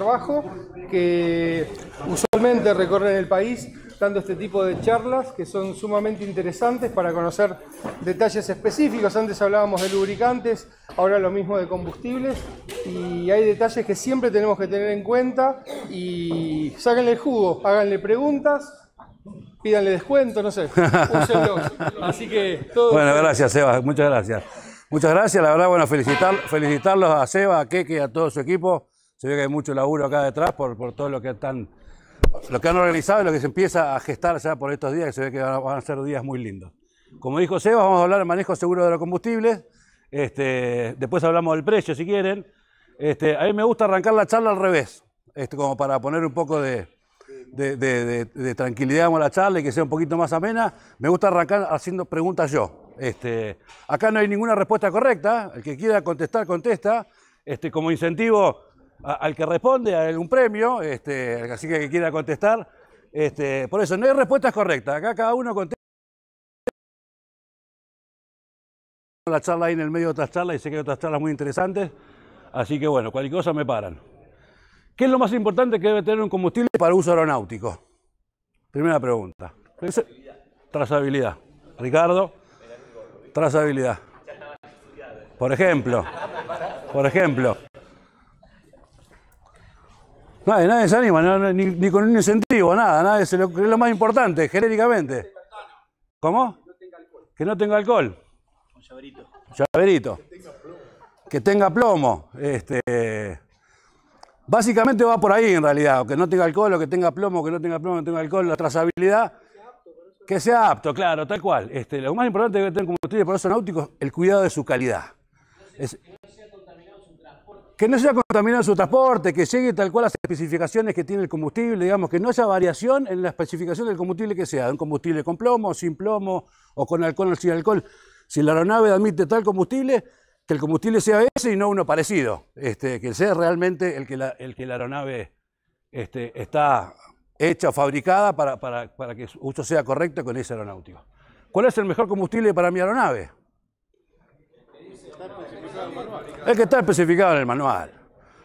trabajo que usualmente recorren el país dando este tipo de charlas que son sumamente interesantes para conocer detalles específicos. Antes hablábamos de lubricantes, ahora lo mismo de combustibles y hay detalles que siempre tenemos que tener en cuenta y sáquenle el jugo, háganle preguntas, pídanle descuento, no sé, Así que todo. Bueno, gracias Seba, muchas gracias. Muchas gracias, la verdad, bueno, felicitar, felicitarlos a Seba, a Keke, a todo su equipo se ve que hay mucho laburo acá detrás por, todo lo que están, lo que han organizado y lo que se empieza a gestar ya por estos días, que se ve que van a ser días muy lindos. Como dijo Seba, vamos a hablar del manejo seguro de los combustibles. Este, después hablamos del precio, si quieren. Este, a mí me gusta arrancar la charla al revés, este, como para poner un poco de, de, tranquilidad a la charla y que sea un poquito más amena. Me gusta arrancar haciendo preguntas yo. Este, acá no hay ninguna respuesta correcta. El que quiera contestar, contesta. Este, como incentivo, al que responde a un premio, este, así que quiera contestar. Este, por eso, no hay respuestas correctas. Acá cada uno contesta. La charla ahí en el medio de otras charlas y sé que hay otras charlas muy interesantes. Así que bueno, cualquier cosa me paran. ¿Qué es lo más importante que debe tener un combustible para uso aeronáutico? Primera pregunta. Trazabilidad. Trazabilidad. Ricardo. Trazabilidad. Por ejemplo. Por ejemplo. Nadie, nadie se anima, ni, con un incentivo, nada, nadie se lo, es lo más importante, genéricamente. ¿Cómo? Que no tenga alcohol. Un llaverito. Un llaverito. Que tenga plomo. Que tenga plomo. Este, básicamente va por ahí en realidad, o que no tenga alcohol, o que tenga plomo, que no tenga plomo, que no tenga alcohol, la trazabilidad. Que sea apto, claro, tal cual. Este, lo más importante que tener combustible para los náutico es el cuidado de su calidad que no sea contaminado su transporte, que llegue tal cual las especificaciones que tiene el combustible, digamos, que no haya variación en la especificación del combustible que sea, un combustible con plomo, sin plomo, o con alcohol o sin alcohol. Si la aeronave admite tal combustible, que el combustible sea ese y no uno parecido, este, que sea realmente el que la, el que la aeronave este, está hecha o fabricada para, para, para que su uso sea correcto con ese aeronáutico. ¿Cuál es el mejor combustible para mi aeronave? Es que está especificado en el manual.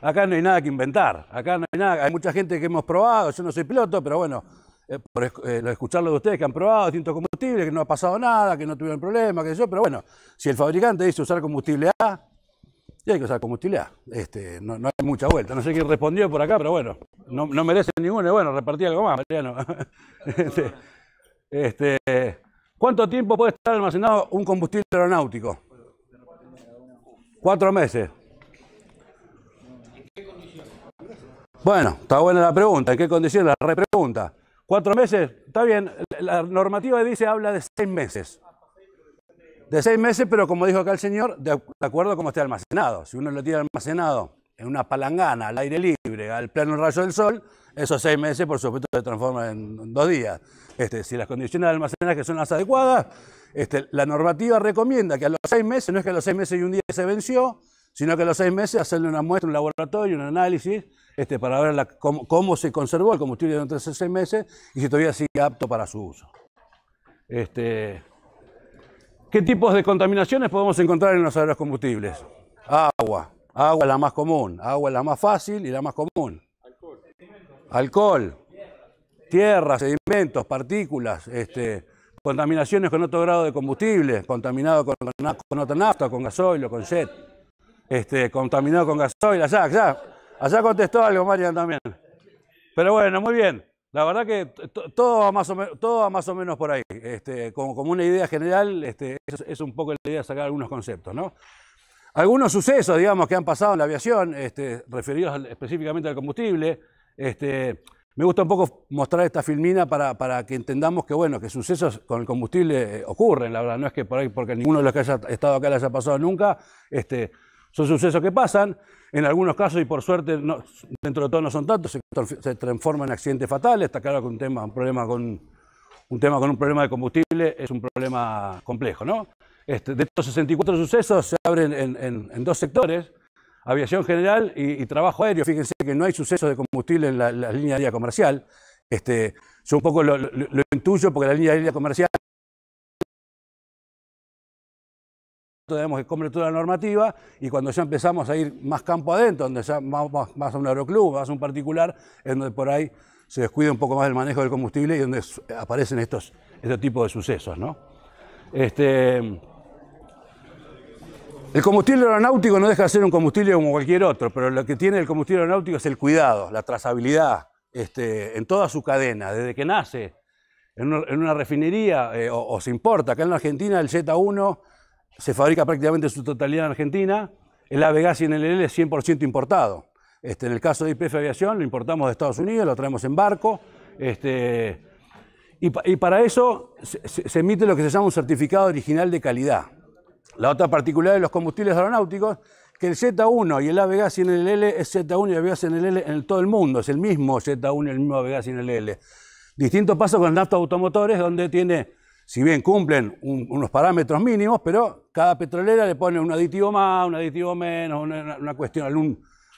Acá no hay nada que inventar. Acá no hay nada. Hay mucha gente que hemos probado. Yo no soy piloto, pero bueno, eh, por eh, escucharlo de ustedes que han probado distintos combustibles, que no ha pasado nada, que no tuvieron problemas, que yo. Pero bueno, si el fabricante dice usar combustible A, y hay que usar combustible A. Este, no, hay mucha vuelta. No sé quién respondió por acá, pero bueno, no, no merece ninguno. Bueno, repartí algo más, Mariano. Este, este, ¿Cuánto tiempo puede estar almacenado un combustible aeronáutico? Cuatro meses. Bueno, está buena la pregunta. ¿En qué condiciones? La repregunta. Cuatro meses, está bien. La normativa dice, habla de seis meses. De seis meses, pero como dijo acá el señor, de acuerdo a cómo esté almacenado. Si uno lo tiene almacenado en una palangana, al aire libre, al plano rayo del sol, esos seis meses, por supuesto, se transforman en dos días. Este, si las condiciones de almacenaje son las adecuadas, este, la normativa recomienda que a los seis meses, no es que a los seis meses y un día se venció, sino que a los seis meses hacerle una muestra, un laboratorio, un análisis, este, para ver cómo, se conservó el combustible durante esos seis meses y si todavía sigue apto para su uso. Este, ¿Qué tipos de contaminaciones podemos encontrar en los combustibles? Agua, Agua la más común, agua la más fácil y la más común. Alcohol. tierra, sedimentos, partículas, este, contaminaciones con otro grado de combustible, contaminado con, con, otra nafta, con gasoil o con jet, este, contaminado con gasoil, allá, ya allá contestó algo Marian también. Pero bueno, muy bien. La verdad que todo va más o, todo más o menos por ahí. Este, como, como una idea general, este, es, es un poco la idea de sacar algunos conceptos, ¿no? algunos sucesos, digamos, que han pasado en la aviación, este, referidos específicamente al combustible. Este, me gusta un poco mostrar esta filmina para, que entendamos que, bueno, que sucesos con el combustible eh, ocurren, la verdad, no es que por ahí, porque ninguno de los que haya estado acá le haya pasado nunca, este, son sucesos que pasan, en algunos casos, y por suerte, no, dentro de todo no son tantos, se, se transforman en accidentes fatales, está claro que un tema, un problema con un tema con un problema de combustible es un problema complejo, ¿no? Este, de estos 64 sucesos se abren en, dos sectores, aviación general y, trabajo aéreo. Fíjense que no hay sucesos de combustible en la, línea aérea comercial. Este, yo un poco lo, intuyo porque la línea aérea comercial tenemos que cumplir toda la normativa y cuando ya empezamos a ir más campo adentro, donde ya vamos más a un aeroclub, vas a un particular, es donde por ahí se descuida un poco más el manejo del combustible y donde aparecen estos, este tipo de sucesos, ¿no? Este, el combustible aeronáutico no deja de ser un combustible como cualquier otro, pero lo que tiene el combustible aeronáutico es el cuidado, la trazabilidad este, en toda su cadena, desde que nace en una, refinería eh, o, se importa. Acá en la Argentina el Z1 se fabrica prácticamente en su totalidad en Argentina, el AVGAS y el LL es 100% importado. Este, en el caso de IPF Aviación lo importamos de Estados Unidos, lo traemos en barco. Este, y, para eso se emite lo que se llama un certificado original de calidad. La otra particularidad de los combustibles aeronáuticos, que el Z1 y el AVGAS y en el L es Z1 y AVGAS en el L en todo el mundo, es el mismo Z1 y el mismo AVGAS en el L. Distinto paso con nafta automotores, donde tiene, si bien cumplen unos parámetros mínimos, pero cada petrolera le pone un aditivo más, un aditivo menos, una, cuestión,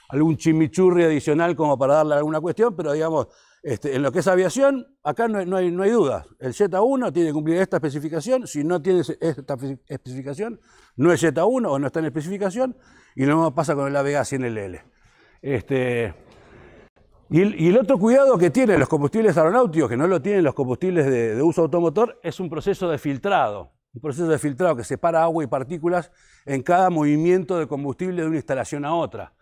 algún chimichurri adicional como para darle alguna cuestión, pero digamos, este, en lo que es aviación, acá no hay, dudas. El Z1 tiene que cumplir esta especificación. Si no tiene esta especificación, no es Z1 o no está en especificación. Y lo mismo pasa con el ABA 100LL. Este, y, el otro cuidado que tienen los combustibles aeronáuticos, que no lo tienen los combustibles de uso automotor, es un proceso de filtrado. Un proceso de filtrado que separa agua y partículas en cada movimiento de combustible de una instalación a otra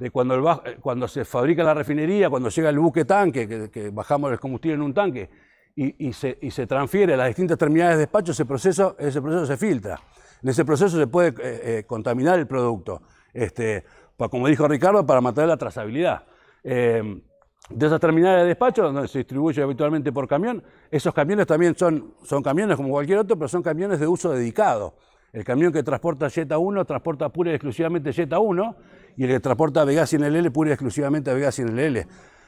de cuando, eh, cuando se fabrica la refinería, cuando llega el buque tanque, que, bajamos el combustible en un tanque, y, se, transfiere a las distintas terminales de despacho, ese proceso, ese proceso se filtra. En ese proceso se puede eh, eh, contaminar el producto, este, como dijo Ricardo, para mantener la trazabilidad. Em, de esas terminales de despacho, donde se distribuye habitualmente por camión, esos camiones también son, son camiones como cualquier otro, pero son camiones de uso dedicado. El camión que transporta JETA 1 transporta pura y exclusivamente z 1 y el que transporta a Vegas en el L, pura y exclusivamente a Vegas en el L.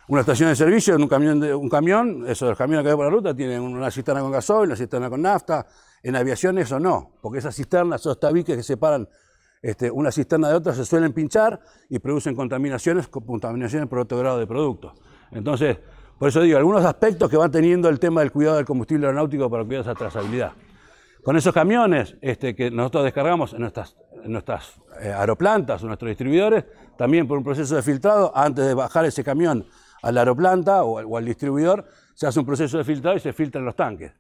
Una estación de servicio, en un camión, un camión, esos camiones que hay por la ruta tienen una cisterna con gasoil, una cisterna con nafta. En aviación eso no, porque esas cisternas, esos tabiques que separan este, una cisterna de otra se suelen pinchar y producen contaminaciones, contaminaciones por otro grado de producto. Entonces, por eso digo, algunos aspectos que van teniendo el tema del cuidado del combustible aeronáutico para cuidar esa trazabilidad. Con esos camiones este, que nosotros descargamos en nuestras nuestras eh, aeroplantas o nuestros distribuidores, también por un proceso de filtrado, antes de bajar ese camión a la aeroplanta o, al distribuidor, se hace un proceso de filtrado y se filtran los tanques.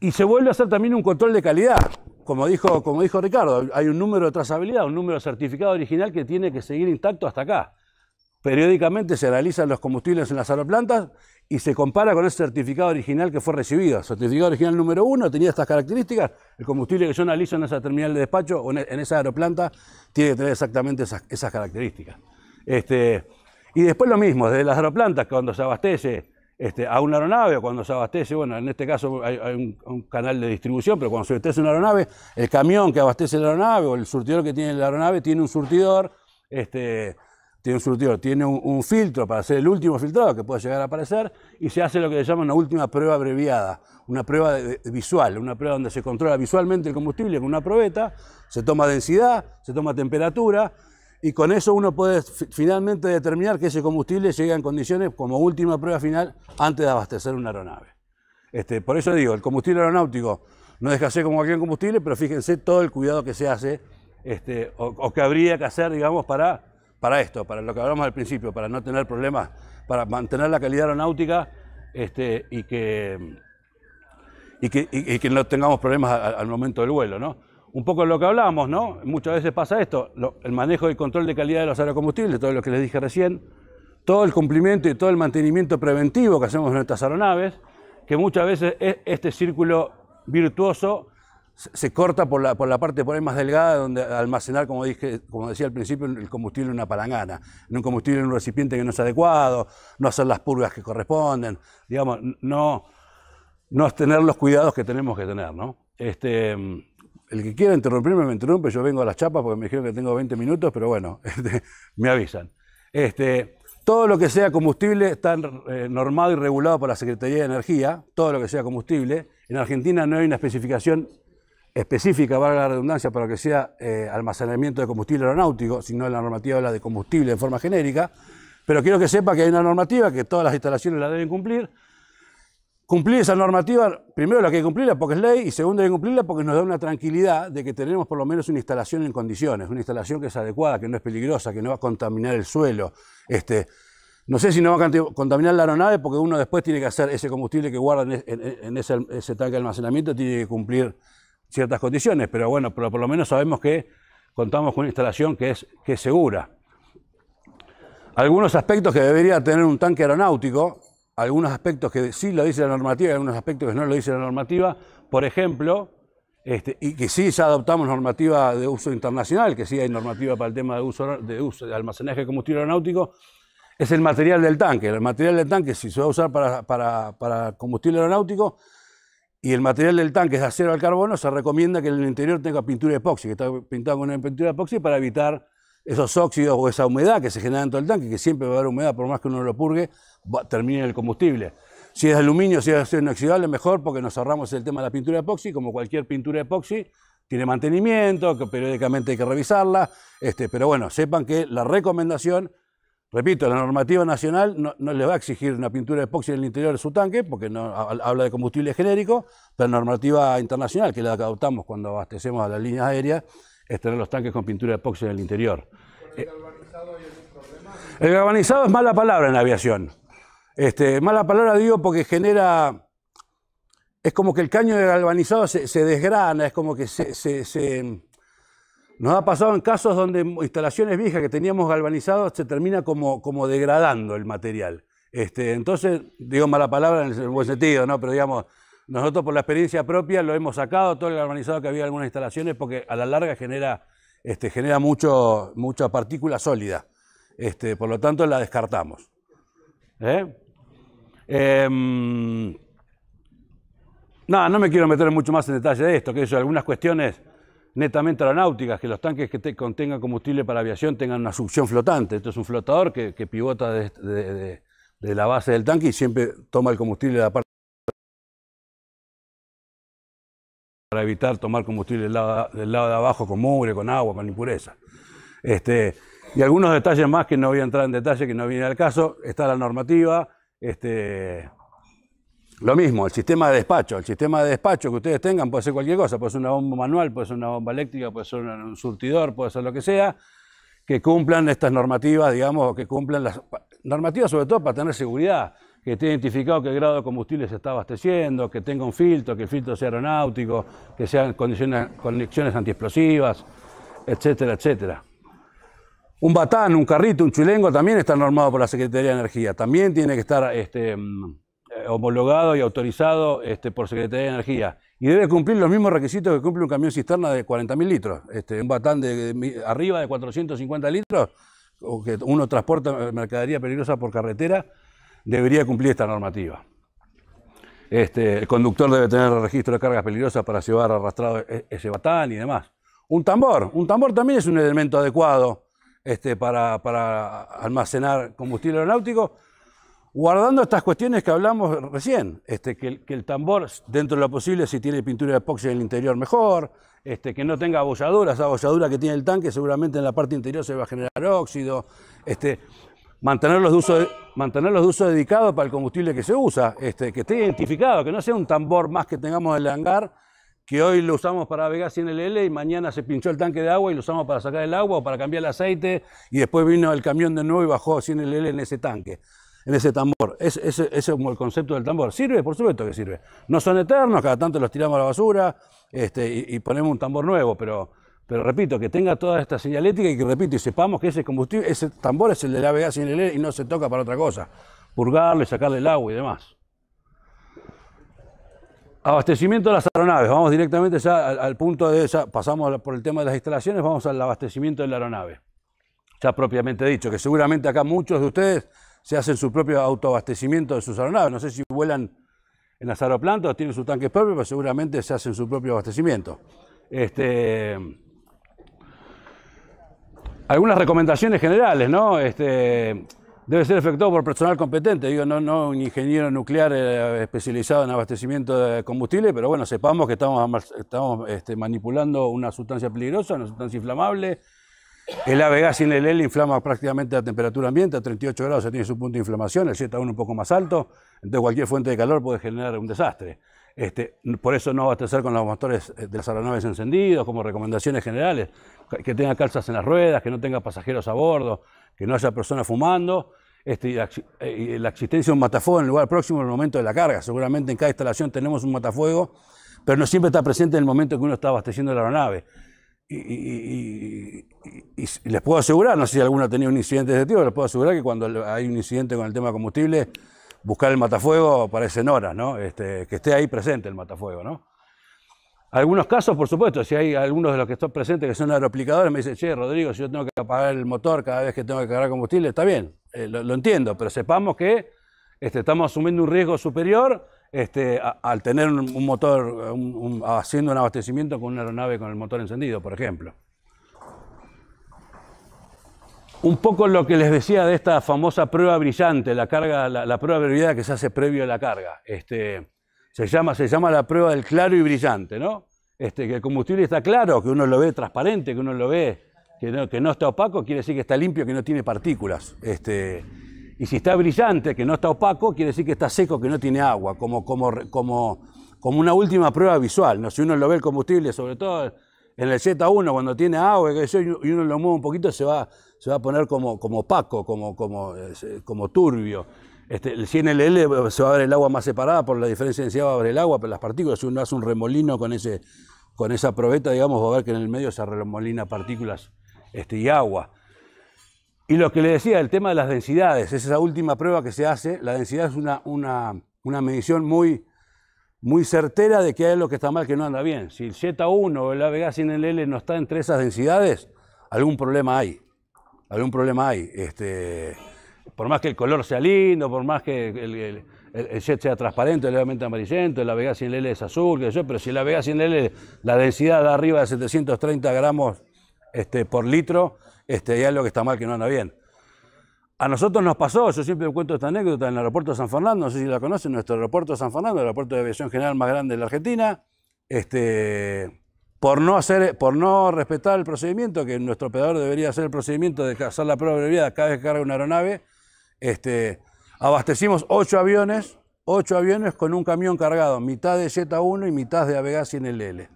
Y se vuelve a hacer también un control de calidad. Como dijo, como dijo Ricardo, hay un número de trazabilidad, un número de certificado original que tiene que seguir intacto hasta acá. Periódicamente se analizan los combustibles en las aeroplantas y se compara con ese certificado original que fue recibido. certificado original número uno tenía estas características. El combustible que yo analizo en esa terminal de despacho o en esa aeroplanta tiene que tener exactamente esas, características. Este, y después lo mismo, desde las aeroplantas, cuando se abastece este, a una aeronave o cuando se abastece, bueno, en este caso hay, un, canal de distribución, pero cuando se abastece una aeronave, el camión que abastece la aeronave o el surtidor que tiene la aeronave tiene un surtidor. Este, tiene un tiene un, filtro para hacer el último filtrado que puede llegar a aparecer y se hace lo que se llama una última prueba abreviada, una prueba visual, una prueba donde se controla visualmente el combustible con una probeta, se toma densidad, se toma temperatura y con eso uno puede finalmente determinar que ese combustible llegue en condiciones como última prueba final antes de abastecer una aeronave. Este, por eso digo, el combustible aeronáutico no deja ser como cualquier combustible, pero fíjense todo el cuidado que se hace este, o que habría que hacer, digamos, para para esto, para lo que hablamos al principio, para no tener problemas, para mantener la calidad aeronáutica este, y, que, y, que, que, no tengamos problemas al, momento del vuelo, ¿no? un poco de lo que hablamos, ¿no? Muchas veces pasa esto, el manejo y control de calidad de los aerocombustibles, todo lo que les dije recién, todo el cumplimiento y todo el mantenimiento preventivo que hacemos en nuestras aeronaves, que muchas veces es este círculo virtuoso se corta por la, por la parte por ahí más delgada, donde almacenar, como, dije, como decía al principio, el combustible en una palangana, en un combustible en un recipiente que no es adecuado, no hacer las purgas que corresponden, digamos, no, no tener los cuidados que tenemos que tener, ¿no? Este, el que quiera interrumpirme me interrumpe, yo vengo a las chapas porque me dijeron que tengo 20 minutos, pero bueno, este, me avisan. Este, todo lo que sea combustible está eh, normado y regulado por la Secretaría de Energía, todo lo que sea combustible. En Argentina no hay una especificación específica, valga la redundancia, para que sea eh, almacenamiento de combustible aeronáutico, sino la normativa habla de combustible de forma genérica, pero quiero que sepa que hay una normativa que todas las instalaciones la deben cumplir. Cumplir esa normativa, primero la que hay que cumplirla porque es ley, y segundo hay que cumplirla porque nos da una tranquilidad de que tenemos por lo menos una instalación en condiciones, una instalación que es adecuada, que no es peligrosa, que no va a contaminar el suelo. Este, no sé si no va a contaminar la aeronave porque uno después tiene que hacer ese combustible que guarda en, ese tanque de almacenamiento, tiene que cumplir ciertas condiciones, pero bueno, pero por lo menos sabemos que contamos con una instalación que es, que es segura. Algunos aspectos que debería tener un tanque aeronáutico, algunos aspectos que sí lo dice la normativa y algunos aspectos que no lo dice la normativa, por ejemplo, este, y que sí ya adoptamos normativa de uso internacional, que sí hay normativa para el tema de uso de, almacenaje de combustible aeronáutico, es el material del tanque. El material del tanque, si se va a usar para combustible aeronáutico, y el material del tanque es de acero al carbono, se recomienda que en el interior tenga pintura epoxi, que está pintado con una pintura epoxi para evitar esos óxidos o esa humedad que se genera dentro del tanque, que siempre va a haber humedad por más que uno lo purgue, va, el combustible. Si es aluminio, si es acero inoxidable, mejor porque nos ahorramos el tema de la pintura epoxi, como cualquier pintura epoxi, tiene mantenimiento, que periódicamente hay que revisarla, este, pero bueno, sepan que la recomendación Repito, la normativa nacional no, le va a exigir una pintura de epoxi en el interior de su tanque, porque no, habla de combustible genérico, pero la normativa internacional, que la adoptamos cuando abastecemos a las líneas aéreas, es tener los tanques con pintura de epoxi en el interior. ¿El eh, galvanizado, el galvanizado es mala palabra en la aviación. Este, mala palabra digo porque genera. Es como que el caño de galvanizado se, desgrana, es como que se nos ha pasado en casos donde instalaciones viejas que teníamos galvanizados se termina como, como degradando el material. Este, entonces, digo mala palabra en el buen sentido, ¿no? Pero digamos, nosotros por la experiencia propia lo hemos sacado, todo el galvanizado que había en algunas instalaciones, porque a la larga genera, este, genera mucho, mucha partícula sólida. Este, por lo tanto, la descartamos. ¿Eh? Em, no, no me quiero meter mucho más en detalle de esto, que eso, algunas cuestiones netamente aeronáuticas, que los tanques que contengan combustible para aviación tengan una succión flotante. Esto es un flotador que, pivota de, la base del tanque y siempre toma el combustible de la parte para evitar tomar combustible del lado, de abajo con mugre, con agua, con impureza. Este, y algunos detalles más que no voy a entrar en detalle, que no viene al caso. Está la normativa, este, lo mismo, el sistema de despacho. El sistema de despacho que ustedes tengan puede ser cualquier cosa. Puede ser una bomba manual, puede ser una bomba eléctrica, puede ser un surtidor, puede ser lo que sea, que cumplan estas normativas, digamos, que cumplan las normativas sobre todo para tener seguridad, que esté identificado qué grado de combustible se está abasteciendo, que tenga un filtro, que el filtro sea aeronáutico, que sean conexiones antiexplosivas, etcétera, etcétera. Un batán, un carrito, un chilengo también está normado por la Secretaría de Energía. También tiene que estar este, mm, eh, homologado y autorizado este, por Secretaría de Energía. Y debe cumplir los mismos requisitos que cumple un camión cisterna de 40.000 litros. Este, un batán de, arriba de 450 litros, o que uno transporta mercadería peligrosa por carretera, debería cumplir esta normativa. Este, el conductor debe tener registro de cargas peligrosas para llevar arrastrado e, ese batán y demás. Un tambor, un tambor también es un elemento adecuado este, para, para almacenar combustible aeronáutico, guardando estas cuestiones que hablamos recién, este, que, el tambor, dentro de lo posible, si tiene pintura de epoxi en el interior, mejor, este, que no tenga abolladuras, esa abolladura que tiene el tanque, seguramente en la parte interior se va a generar óxido, este, mantenerlos, de uso para el combustible que se usa, este, que esté identificado, que no sea un tambor más que tengamos en el hangar, que hoy lo usamos para sin el ll y mañana se pinchó el tanque de agua y lo usamos para sacar el agua o para cambiar el aceite y después vino el camión de nuevo y bajó el ll en ese tanque en ese tambor. Ese, es como el concepto del tambor. ¿Sirve? Por supuesto que sirve. No son eternos, cada tanto los tiramos a la basura este, y, ponemos un tambor nuevo, pero, repito, que tenga toda esta señalética y que repito, y sepamos que ese combustible, ese tambor es el de la ABA sin el y no se toca para otra cosa. Purgarlo sacarle el agua y demás. Abastecimiento de las aeronaves. Vamos directamente ya al, punto de ya Pasamos por el tema de las instalaciones, vamos al abastecimiento de la aeronave. Ya propiamente dicho, que seguramente acá muchos de ustedes se hacen su propio autoabastecimiento de sus aeronaves. No sé si vuelan en las tienen sus tanques propios, pero seguramente se hacen su propio abastecimiento. Este, algunas recomendaciones generales, ¿no? Este, debe ser efectuado por personal competente, digo, no, no un ingeniero nuclear eh, especializado en abastecimiento de combustible, pero bueno, sepamos que estamos, estamos este, manipulando una sustancia peligrosa, una sustancia inflamable, el AVG sin el L inflama prácticamente a temperatura ambiente, a 38 grados se tiene su punto de inflamación, el Z1 un poco más alto, entonces cualquier fuente de calor puede generar un desastre. Este, por eso no abastecer con los motores eh, de las aeronaves encendidos, como recomendaciones generales, que tenga calzas en las ruedas, que no tenga pasajeros a bordo, que no haya personas fumando, este, eh, y la, existencia de un matafuego en el lugar próximo al momento de la carga. Seguramente en cada instalación tenemos un matafuego, pero no siempre está presente en el momento en que uno está abasteciendo la aeronave y, les puedo asegurar, no sé si alguno ha tenido un incidente de este tipo, les puedo asegurar que cuando hay un incidente con el tema combustible, buscar el matafuego en horas, ¿no? Este, que esté ahí presente el matafuego, ¿no? Algunos casos, por supuesto, si hay algunos de los que están presentes que son aeroplicadores, me dicen, che, Rodrigo, si yo tengo que apagar el motor cada vez que tengo que cargar combustible, está bien, eh, lo, entiendo, pero sepamos que este, estamos asumiendo un riesgo superior este, al tener un motor, haciendo un abastecimiento con una aeronave con el motor encendido, por ejemplo. Un poco lo que les decía de esta famosa prueba brillante, la, carga, la, la prueba que se hace previo a la carga. Este, se, llama, se llama la prueba del claro y brillante, ¿no? Este, que el combustible está claro, que uno lo ve transparente, que uno lo ve, que no, que no está opaco, quiere decir que está limpio, que no tiene partículas. Este, y si está brillante, que no está opaco, quiere decir que está seco, que no tiene agua, como, una última prueba visual. ¿no? Si uno lo ve el combustible, sobre todo en el Z1, cuando tiene agua y uno lo mueve un poquito, se va, a poner como, como opaco, como, como, este, como turbio. Este, el L se va a ver el agua más separada por la diferencia de densidad, va a ver el agua, pero las partículas, si uno hace un remolino con, esa probeta, digamos, va a ver que en el medio se remolina partículas este, y agua. Y lo que le decía, el tema de las densidades, es esa última prueba que se hace, la densidad es una, una, medición muy, muy certera de que hay lo que está mal, que no anda bien. Si el Z1 o el Vega sin el L no está entre esas densidades, algún problema hay. Algún problema hay. Este, por más que el color sea lindo, por más que el, el, jet sea transparente, levemente amarillento, el Vega sin L es azul, pero si la Vega sin el L, la densidad da arriba de 730 gramos este, por litro, este, hay algo que está mal, que no anda bien. A nosotros nos pasó, yo siempre cuento esta anécdota, en el aeropuerto de San Fernando, no sé si la conocen, nuestro aeropuerto de San Fernando, el aeropuerto de aviación general más grande de la Argentina, este, por, no hacer, por no respetar el procedimiento, que nuestro operador debería hacer el procedimiento de hacer la prueba abreviada cada vez que carga una aeronave, este, abastecimos ocho aviones, ocho aviones con un camión cargado, mitad de Z1 y mitad de Avegas en el L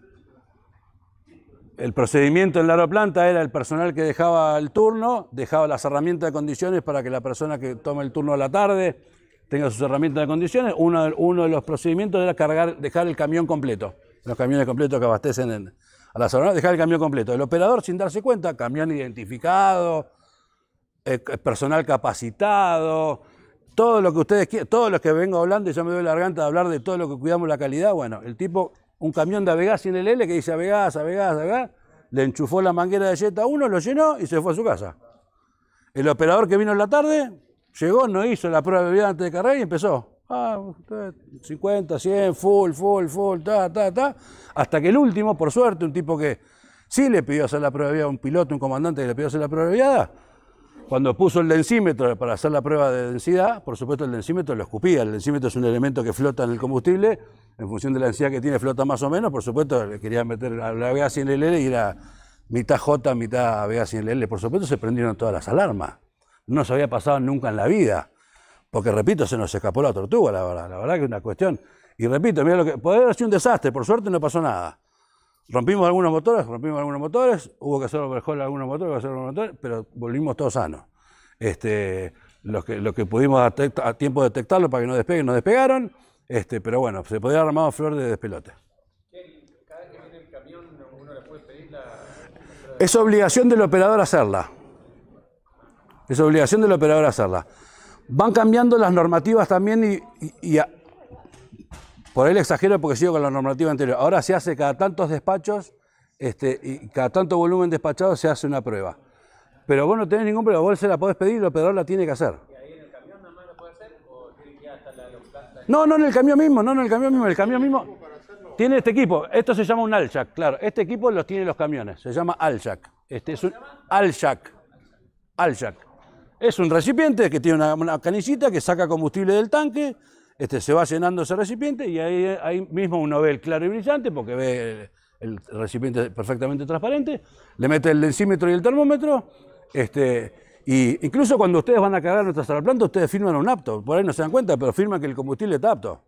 el procedimiento en la aeroplanta era el personal que dejaba el turno, dejaba las herramientas de condiciones para que la persona que toma el turno a la tarde tenga sus herramientas de condiciones. Uno, de los procedimientos era cargar, dejar el camión completo, los camiones completos que abastecen en, a las dejar el camión completo. El operador, sin darse cuenta, camión identificado, eh, personal capacitado, todo lo que ustedes todo lo que vengo hablando, y ya me doy la garganta de hablar de todo lo que cuidamos la calidad, bueno, el tipo un camión de Vegas sin el L que dice Vegas, Avegas, Avegas, le enchufó la manguera de Jetta a uno, lo llenó y se fue a su casa. El operador que vino en la tarde llegó, no hizo la prueba de bebida antes de carrera y empezó. Ah, 50, 100, full, full, full, ta, ta, ta. Hasta que el último, por suerte, un tipo que sí le pidió hacer la prueba de bebida, un piloto, un comandante que le pidió hacer la prueba de bebida, cuando puso el densímetro para hacer la prueba de densidad, por supuesto el densímetro lo escupía. El densímetro es un elemento que flota en el combustible, en función de la densidad que tiene flota más o menos. Por supuesto le quería meter la gas 100LL y era mitad J, mitad gas 100LL. Por supuesto se prendieron todas las alarmas. No se había pasado nunca en la vida. Porque repito, se nos escapó la tortuga, la verdad. La verdad que es una cuestión. Y repito, mira lo que. Podría haber sido un desastre, por suerte no pasó nada. Rompimos algunos motores, rompimos algunos motores, hubo que hacer mejor algunos motores, que hacer algunos motores, pero volvimos todos sanos. Este, los que, que pudimos a tiempo detectarlo para que no despeguen, no despegaron, este, pero bueno, se podía armar armado flor de despelote. Cada Es obligación del operador hacerla. Es obligación del operador hacerla. Van cambiando las normativas también y, por ahí le exagero porque sigo con la normativa anterior. Ahora se hace cada tantos despachos este, y cada tanto volumen despachado se hace una prueba. Pero vos no tenés ningún problema, vos se la podés pedir y el la tiene que hacer. ¿Y ahí en el camión nada lo puede hacer No, no en el camión mismo, no en el camión mismo, el camión mismo tiene este equipo, esto se llama un Aljac, claro, este equipo los tienen los camiones, se llama Aljac. Este es un Aljac. Aljac. Es un recipiente que tiene una, una canillita que saca combustible del tanque este, se va llenando ese recipiente y ahí, ahí mismo uno ve el claro y brillante porque ve el, recipiente perfectamente transparente, le mete el densímetro y el termómetro, este, y incluso cuando ustedes van a cargar nuestras planta, ustedes firman un apto, por ahí no se dan cuenta, pero firman que el combustible está apto.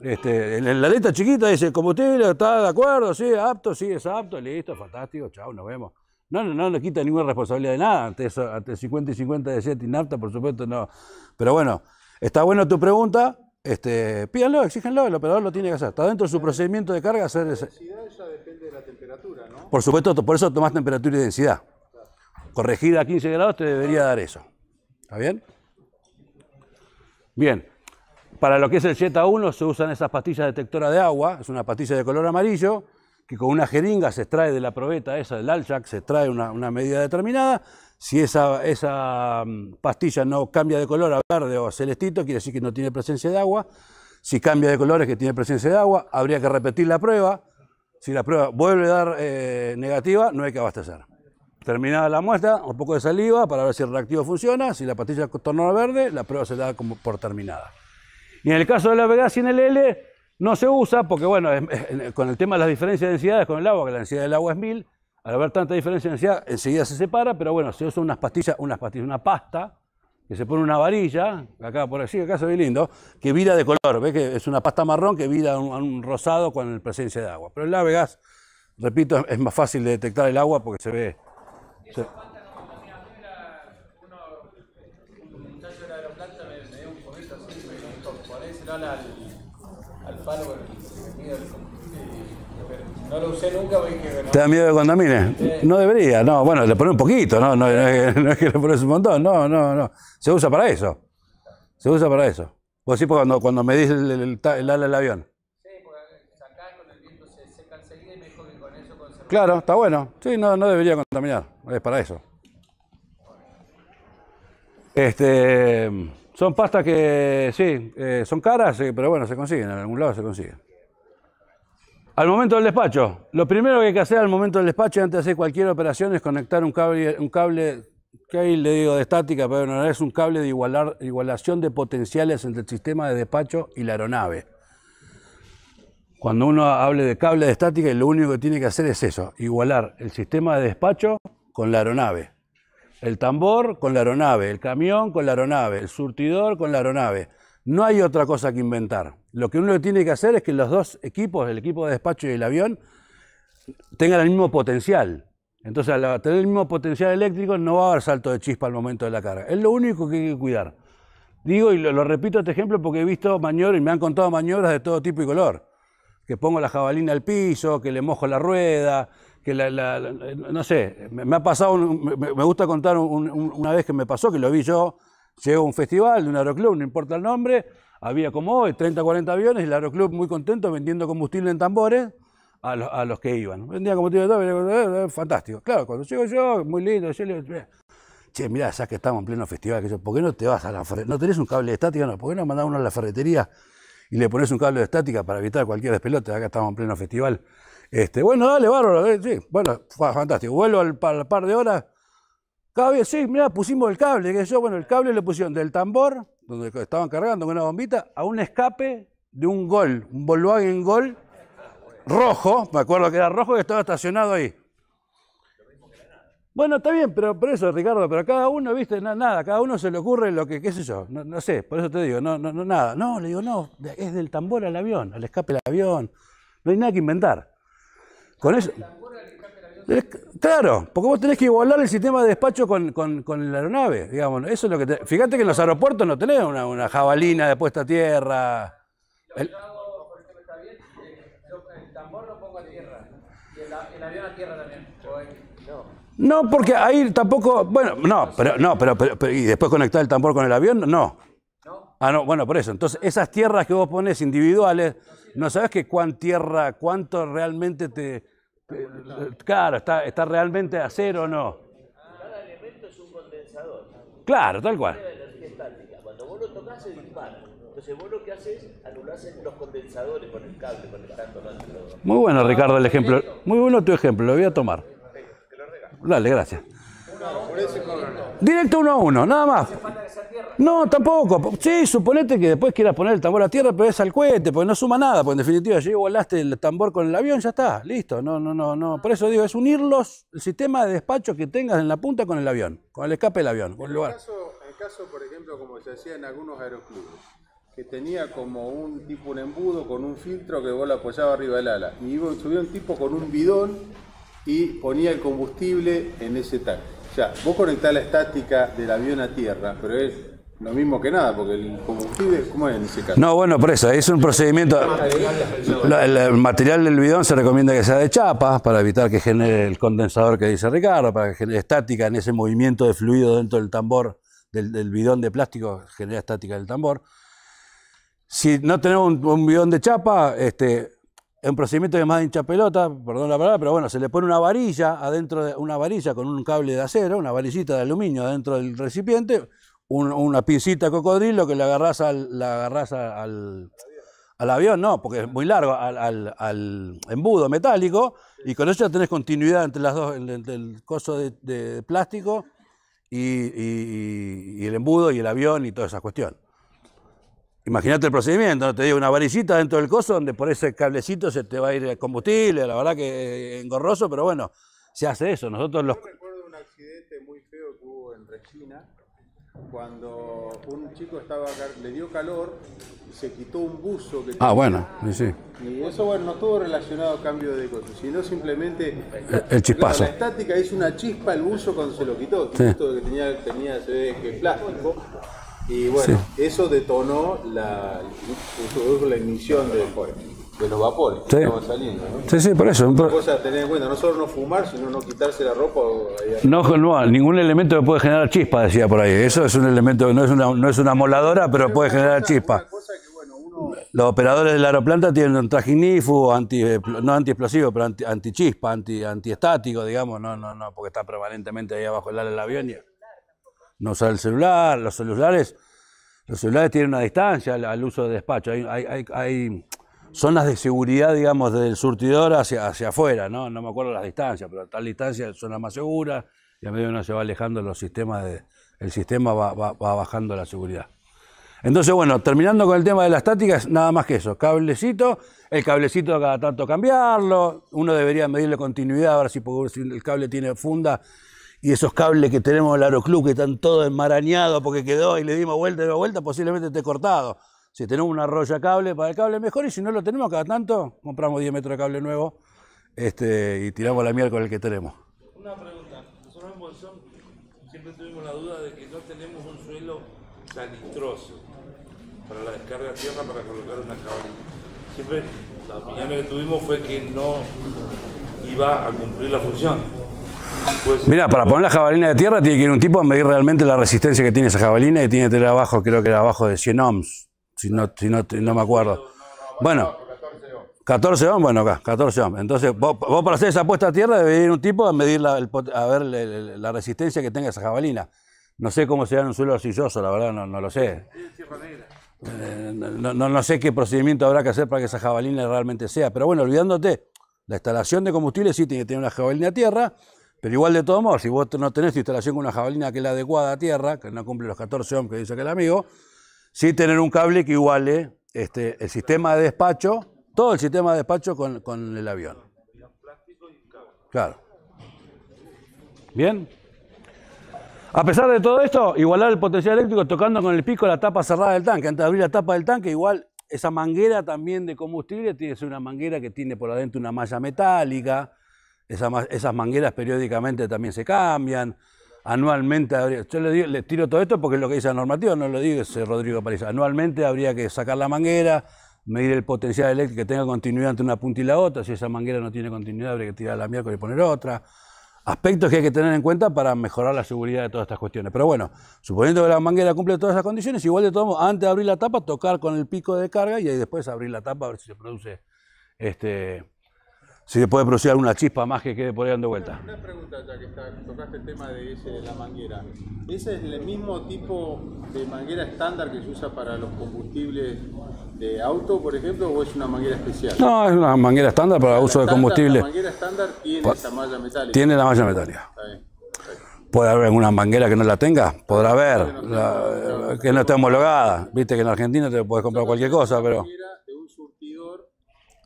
Este, en la letra chiquita dice, combustible está de acuerdo, sí, apto, sí, es apto, listo, fantástico, chao, nos vemos. No, no, no le quita ninguna responsabilidad de nada, ante, eso, 50 y 50 de 7 inapta, por supuesto, no. Pero bueno, Está bueno tu pregunta, este, pídanlo, exígenlo, el operador lo tiene que hacer. Está dentro de su procedimiento de carga hacer La densidad ya depende de la temperatura, ¿no? Por supuesto, por eso tomas temperatura y densidad. Corregida a 15 grados te debería dar eso. ¿Está bien? Bien. Para lo que es el z 1 se usan esas pastillas detectoras de agua. Es una pastilla de color amarillo que con una jeringa se extrae de la probeta esa del Aljac, se extrae una medida determinada si esa, esa mm, pastilla no cambia de color a verde o a celestito, quiere decir que no tiene presencia de agua. Si cambia de color es que tiene presencia de agua, habría que repetir la prueba. Si la prueba vuelve a dar eh, negativa, no hay que abastecer. Terminada la muestra, un poco de saliva para ver si el reactivo funciona. Si la pastilla tornó verde, la prueba se da como por terminada. Y en el caso de la Vega sin el L, no se usa porque, bueno, con el tema de las diferencias de densidades con el agua, que la densidad del agua es 1000, al haber tanta diferencia enseguida se separa, pero bueno, se usan unas pastillas, unas pastillas, una pasta, que se pone una varilla, acá por así, acá se ve lindo, que vira de color, ves que es una pasta marrón que vira a un, rosado con presencia de agua. Pero el gas, repito, es más fácil de detectar el agua porque se ve... No lo usé nunca No. ¿Te da miedo que contamine? No debería, no. Bueno, le pones un poquito, ¿no? No, es que, le pones un montón, no, no, no. Se usa para eso. Se usa para eso. o sí, cuando, cuando medís el, el, ala del avión. Sí, porque sacar con el viento se seca y mejor con eso Claro, está bueno. Sí, no, no debería contaminar. Es para eso. Este, son pastas que, sí, eh, son caras, eh, pero bueno, se consiguen. En algún lado se consiguen. Al momento del despacho. Lo primero que hay que hacer al momento del despacho, antes de hacer cualquier operación, es conectar un cable, un cable que ahí le digo de estática, pero es un cable de igualación de potenciales entre el sistema de despacho y la aeronave. Cuando uno hable de cable de estática, lo único que tiene que hacer es eso, igualar el sistema de despacho con la aeronave. El tambor con la aeronave, el camión con la aeronave, el surtidor con la aeronave. No hay otra cosa que inventar. Lo que uno tiene que hacer es que los dos equipos, el equipo de despacho y el avión, tengan el mismo potencial. Entonces, al tener el mismo potencial eléctrico, no va a haber salto de chispa al momento de la carga. Es lo único que hay que cuidar. Digo, y lo, repito este ejemplo porque he visto maniobras y me han contado maniobras de todo tipo y color. Que pongo la jabalina al piso, que le mojo la rueda, que la, no sé, me, ha pasado, me, gusta contar una vez que me pasó, que lo vi yo, Llegó un festival de un aeroclub, no importa el nombre, había como hoy 30, 40 aviones, y el aeroclub muy contento vendiendo combustible en tambores a los, que iban. Vendía combustible en tambores, eh, eh, eh, fantástico. Claro, cuando llego yo, muy lindo, yo le che, mirá, ya que estamos en pleno festival, que ¿por qué no te vas a la ferretería? ¿No tenés un cable de estática? No, ¿por qué no mandás uno a la ferretería y le pones un cable de estática para evitar cualquier despelote? Acá estamos en pleno festival. Este, bueno, dale, bárbaro, sí, bueno, fantástico. Vuelvo al par de horas, Cable, sí, mira, pusimos el cable, que yo, bueno, el cable lo pusieron del tambor, donde estaban cargando con una bombita, a un escape de un gol, un Volkswagen Gol rojo, me acuerdo que era rojo que estaba estacionado ahí. Bueno, está bien, pero por eso, Ricardo, pero cada uno, viste, nada, cada uno se le ocurre lo que, qué sé yo, no, sé, por eso te digo, no, no, no, nada. No, le digo, no, es del tambor al avión, al escape del avión, no hay nada que inventar. Con eso. Claro, porque vos tenés que igualar el sistema de despacho con, con, la aeronave, digamos. Eso es lo que Fíjate que en los aeropuertos no tenés una, jabalina de puesta a tierra. El... a tierra, el avión también. No, porque ahí tampoco, bueno, no, pero no, pero, y después conectar el tambor con el avión, no. Ah, no, bueno, por eso. Entonces, esas tierras que vos pones individuales, no sabes que cuán tierra, cuánto realmente te, eh, eh, claro, está, está realmente a cero o no. Cada elemento es un condensador. Claro, tal cual. Cuando vos lo tocas se dispara. Entonces vos lo que haces anulás los condensadores con el cable, conectando el Muy bueno, Ricardo, el ejemplo. Muy bueno tu ejemplo, lo voy a tomar. Dale, gracias. Directo uno a uno, nada más. No, tampoco. Sí, suponete que después quieras poner el tambor a tierra, pero es al cohete, porque no suma nada, porque en definitiva, ya volaste el tambor con el avión, ya está, listo. No, no, no, no. Por eso digo, es unirlos, el sistema de despacho que tengas en la punta con el avión, con el escape del avión, el en el caso, por ejemplo, como se hacía en algunos aeroclubes, que tenía como un tipo un embudo con un filtro que vos lo apoyabas arriba del ala, y subía un tipo con un bidón y ponía el combustible en ese tanque vos conectás la estática del avión a tierra, pero es lo mismo que nada, porque el combustible, ¿cómo es en ese caso? No, bueno, por eso, es un procedimiento. El, material del bidón se recomienda que sea de chapa para evitar que genere el condensador que dice Ricardo, para que genere estática en ese movimiento de fluido dentro del tambor, del, bidón de plástico, genera estática del tambor. Si no tenemos un, un bidón de chapa, este, es un procedimiento de más de hincha pelota, perdón la palabra, pero bueno, se le pone una varilla adentro de una varilla con un cable de acero, una varillita de aluminio adentro del recipiente, una piecita de cocodrilo que le agarrás al, la agarrás al, avión, no, porque es muy largo, al, al, embudo metálico, y con eso ya tenés continuidad entre las dos, el, el coso de, plástico y el embudo y el avión y toda esa cuestión. Imagínate el procedimiento, te digo una varicita dentro del coso donde por ese cablecito se te va a ir el combustible, la verdad que eh, engorroso, pero bueno, se hace eso. Nosotros los... Yo recuerdo un accidente muy feo que hubo en Regina, cuando un chico estaba le dio calor y se quitó un buzo que Ah, bueno, sí. Y eso bueno, no estuvo relacionado a cambio de coso, sino simplemente el, chispazo. la estática hizo una chispa el buzo cuando se lo quitó, que tenía tenía se plástico y bueno, eso detonó la, la emisión de los vapores que estaban saliendo. Sí, sí, por eso. cosa no solo no fumar, sino no quitarse la ropa. No, ningún elemento puede generar chispa, decía por ahí. Eso es un elemento, no es una, no es una moladora, pero, puede generar chispa. Los operadores de la aeroplanta tienen un traje ignífugo, anti, no antiexplosivo, pero anti, antichispa, anti, antiestático, digamos, no, no, no, porque está prevalentemente ahí abajo el ala del avión. Y, no sale el celular, los celulares, los celulares tienen una distancia al, uso de despacho, hay, zonas de seguridad, digamos, del surtidor hacia, hacia afuera, ¿no? No me acuerdo las distancias, pero tal distancia zona más segura y a que uno se va alejando los sistemas de, el sistema va, bajando la seguridad. Entonces, bueno, terminando con el tema de las tácticas, nada más que eso. Cablecito, el cablecito cada tanto cambiarlo, uno debería medirle continuidad, a ver si el cable tiene funda y esos cables que tenemos en el Aeroclub que están todos enmarañados porque quedó y le dimos vuelta y vuelta, posiblemente esté cortado. Si tenemos una a cable para el cable, mejor. Y si no lo tenemos cada tanto, compramos 10 metros de cable nuevo este, y tiramos la mierda con el que tenemos. Una pregunta. Nosotros en Bolsón siempre tuvimos la duda de que no tenemos un suelo salitroso para la descarga de tierra para colocar una cable Siempre la opinión que tuvimos fue que no iba a cumplir la función. Mira, para poner la jabalina de tierra tiene que ir un tipo a medir realmente la resistencia que tiene esa jabalina y tiene que tener abajo, creo que era abajo de 100 ohms, si no, si no, no me acuerdo. Bueno, 14 ohms, bueno, acá, 14 ohms. Entonces, vos, para hacer esa puesta a tierra debe ir un tipo a medir la, a ver la, resistencia que tenga esa jabalina. No sé cómo se da en un suelo arcilloso, la verdad, no, lo sé. Eh, no, no, sé qué procedimiento habrá que hacer para que esa jabalina realmente sea. Pero bueno, olvidándote, la instalación de combustible sí tiene que tener una jabalina a tierra pero igual de todo modos, si vos no tenés instalación con una jabalina que es la adecuada a tierra, que no cumple los 14 ohms que dice aquel el amigo, sí tener un cable que iguale este, el sistema de despacho, todo el sistema de despacho con, con el avión. Claro. ¿Bien? A pesar de todo esto, igualar el potencial eléctrico tocando con el pico la tapa cerrada del tanque. Antes de abrir la tapa del tanque, igual esa manguera también de combustible tiene que ser una manguera que tiene por adentro una malla metálica, esas mangueras periódicamente también se cambian, anualmente habría, yo le, tiro todo esto porque es lo que dice la normativa, no lo dice Rodrigo París, anualmente habría que sacar la manguera, medir el potencial eléctrico que tenga continuidad entre una punta y la otra, si esa manguera no tiene continuidad habría que tirar la miércoles y poner otra. Aspectos que hay que tener en cuenta para mejorar la seguridad de todas estas cuestiones. Pero bueno, suponiendo que la manguera cumple todas esas condiciones, igual de todo, antes de abrir la tapa, tocar con el pico de carga y ahí después abrir la tapa a ver si se produce este, si se puede producir alguna chispa más que quede por ahí dando vuelta. Una, pregunta, ya que está, tocaste el tema de, la manguera. ¿Ese es el mismo tipo de manguera estándar que se usa para los combustibles de auto, por ejemplo, o es una manguera especial? No, es una manguera estándar para, uso de combustible. La manguera estándar tiene pues, esa malla metálica. Tiene la malla metálica. Puede haber alguna manguera que no la tenga, podrá haber, eh, que no esté homologada. Viste que en Argentina te puedes comprar cualquier cosa, pero. De un surtidor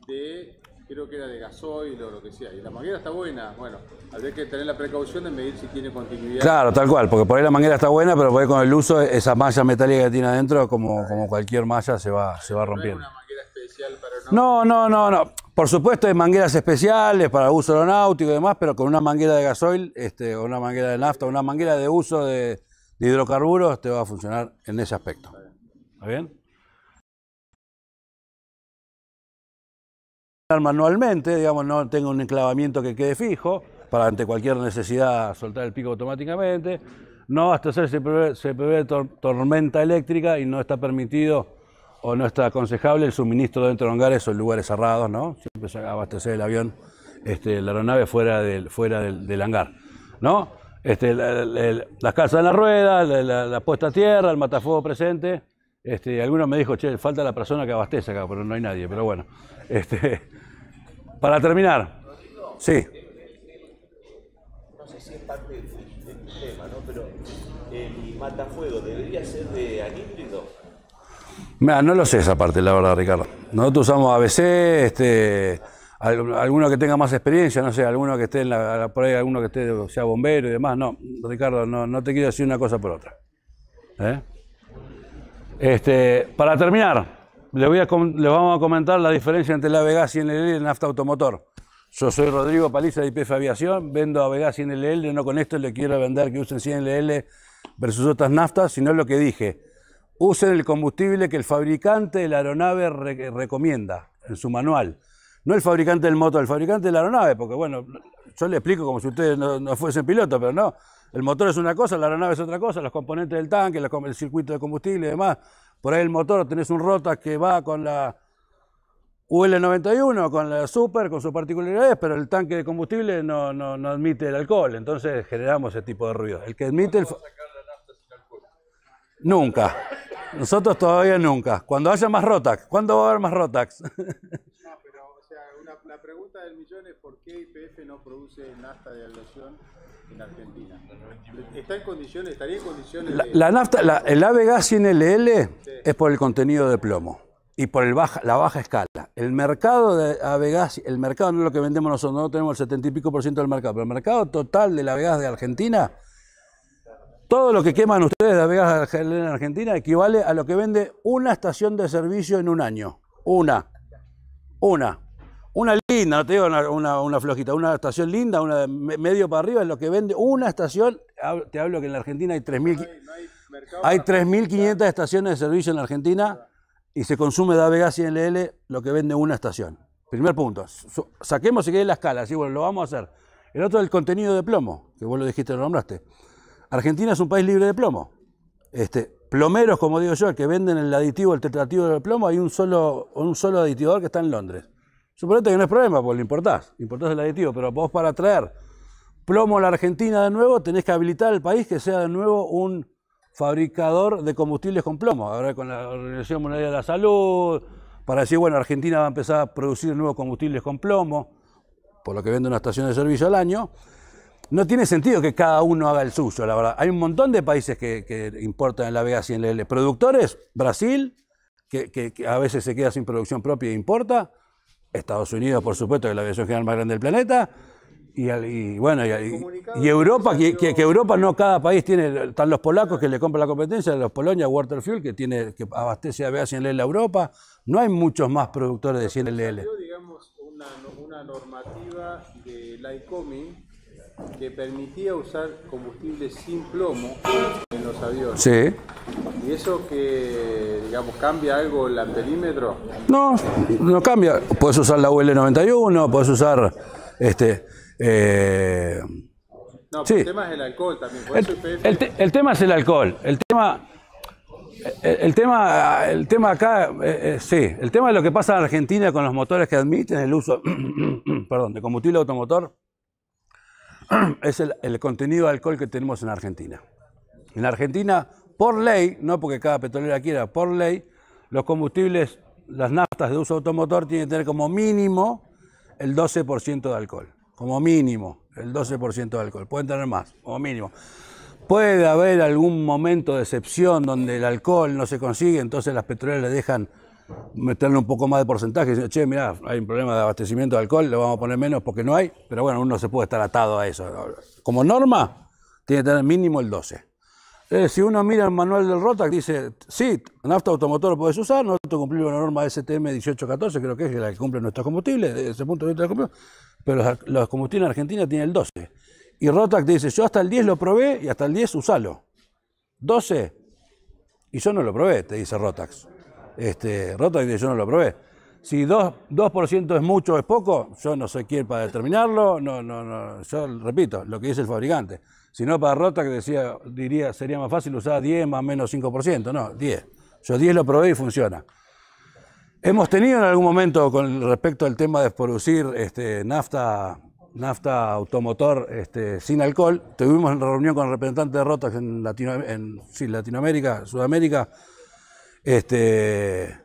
de creo que era de gasoil o lo que sea. Y la manguera está buena, bueno, habría que tener la precaución de medir si tiene continuidad. Claro, tal cual, porque por ahí la manguera está buena, pero por ahí con el uso esa malla metálica que tiene adentro, como, como cualquier malla, se va, se va rompiendo. No, una manguera especial para no, no, no, no. Por supuesto hay mangueras especiales para uso aeronáutico y demás, pero con una manguera de gasoil, este, o una manguera de nafta, una manguera de uso de, de hidrocarburos, te va a funcionar en ese aspecto. ¿Está bien? manualmente, digamos, no tengo un enclavamiento que quede fijo para ante cualquier necesidad soltar el pico automáticamente. No abastecer se prevé, se tormenta eléctrica y no está permitido o no está aconsejable el suministro dentro de hangar o en lugares cerrados, ¿no? Siempre se abastecer el avión, este, la aeronave fuera del, fuera del, hangar, ¿no? Este, las casas en la rueda, la, puesta a tierra, el matafuego presente. Este, algunos me dijo, che, falta la persona que abastece acá, pero no hay nadie, pero bueno. Este, para terminar. Sí. No sé si es parte del tema, ¿no? Pero el matafuego debería ser de aníbrido? Mira, no lo sé esa parte, la verdad, Ricardo. Nosotros usamos ABC, este, alguno que tenga más experiencia, no sé, alguno que esté en la, por ahí, alguno que esté, sea bombero y demás. No, Ricardo, no, te quiero decir una cosa por otra. ¿eh? Este, para terminar, le, vamos a comentar la diferencia entre la Vega 100LL y el nafta automotor. Yo soy Rodrigo Paliza de IPF Aviación, vendo a y 100LL, no con esto le quiero vender que usen 100LL versus otras naftas, sino lo que dije. Usen el combustible que el fabricante de la aeronave recomienda en su manual. No el fabricante del motor, el fabricante de la aeronave, porque bueno, yo le explico como si ustedes no, no fuesen piloto, pero no. El motor es una cosa, la aeronave es otra cosa, los componentes del tanque, el circuito de combustible y demás. Por ahí el motor tenés un Rotax que va con la UL91, con la Super, con sus particularidades, pero el tanque de combustible no, admite el alcohol, entonces generamos ese tipo de ruido. El que admite el... Nunca. Nosotros todavía nunca. Cuando haya más Rotax. ¿Cuándo va a haber más Rotax? no, pero, o sea, la pregunta del millón es por qué IPF no produce nafta de aleación en Argentina? ¿Está en condiciones, ¿Estaría en condiciones? nafta, el AVGAS sin LL es por el contenido de plomo y por el baja, la baja escala. El mercado de Avegas, el mercado no es lo que vendemos nosotros, no tenemos el setenta y pico por ciento del mercado, pero el mercado total de la de Argentina, todo lo que queman ustedes de Avegas en Argentina equivale a lo que vende una estación de servicio en un año. Una. Una. Una linda, no te digo una, flojita, una estación linda, una medio para arriba es lo que vende una estación. Te hablo que en la Argentina hay 3.000. Hay 3.500 estaciones de servicio en la Argentina y se consume de Vegas y LL lo que vende una estación. Primer punto. Saquemos si quede la escala, así bueno, lo vamos a hacer. El otro es el contenido de plomo, que vos lo dijiste, lo nombraste. Argentina es un país libre de plomo. Este, plomeros, como digo yo, que venden el aditivo, el tetrativo del plomo, hay un solo, un solo aditivador que está en Londres. Suponete que no es problema, porque le importás, importás el aditivo, pero vos para traer plomo a la Argentina de nuevo, tenés que habilitar al país que sea de nuevo un fabricador de combustibles con plomo, ahora con la Organización Mundial de la Salud, para decir, bueno, Argentina va a empezar a producir nuevos combustibles con plomo, por lo que vende una estación de servicio al año. No tiene sentido que cada uno haga el suyo, la verdad. Hay un montón de países que, importan en la Vega 100 LL. Productores, Brasil, que, que a veces se queda sin producción propia e importa. Estados Unidos, por supuesto, que es la aviación general más grande del planeta, y, bueno, y, Europa, que, Europa no cada país tiene, están los polacos que le compran la competencia, los Polonia, Waterfuel, que tiene, que abastece a BA100L a Europa, no hay muchos más productores de 100LL. digamos, una, una normativa de la ICOMI que permitía usar combustible sin plomo en los aviones. Sí. ¿Y eso que, digamos, cambia algo el amperímetro? No, no cambia. Puedes usar la UL91, puedes usar este. Eh, no, sí. el tema es el alcohol también. El, tema es el alcohol. El tema. El, tema, acá, eh, eh, sí, el tema de lo que pasa en Argentina con los motores que admiten el uso, perdón, de combustible automotor, es el, contenido de alcohol que tenemos en Argentina. En Argentina, por ley, no porque cada petrolera quiera, por ley, los combustibles, las naftas de uso automotor tienen que tener como mínimo el 12% de alcohol. Como mínimo, el 12% de alcohol. Pueden tener más, como mínimo. Puede haber algún momento de excepción donde el alcohol no se consigue, entonces las petroleras le dejan meterle un poco más de porcentaje, decir, che, mirá, hay un problema de abastecimiento de alcohol, lo vamos a poner menos porque no hay, pero bueno, uno se puede estar atado a eso. Como norma, tiene que tener mínimo el 12. Eh, si uno mira el manual del ROTAC, dice, sí, nafta automotor lo podés usar, nosotros cumplimos la norma STM 1814, creo que es la que cumple nuestros combustibles, desde ese punto de vista cumple pero los, combustibles en Argentina tienen el 12. Y ROTAC dice, yo hasta el 10 lo probé y hasta el 10 usalo. 12, y yo no lo probé, te dice Rotax. Este, Rota dice, yo no lo probé. Si 2%, es mucho o es poco, yo no soy quién para determinarlo, no, no, no, yo repito, lo que dice el fabricante. Si no, para Rota que decía, diría, sería más fácil usar 10 más o menos 5%, no, 10. Yo 10 lo probé y funciona. Hemos tenido en algún momento con respecto al tema de producir este, nafta, nafta automotor este, sin alcohol, tuvimos una reunión con representantes de Rotax en, en Latinoamérica, Sudamérica, este,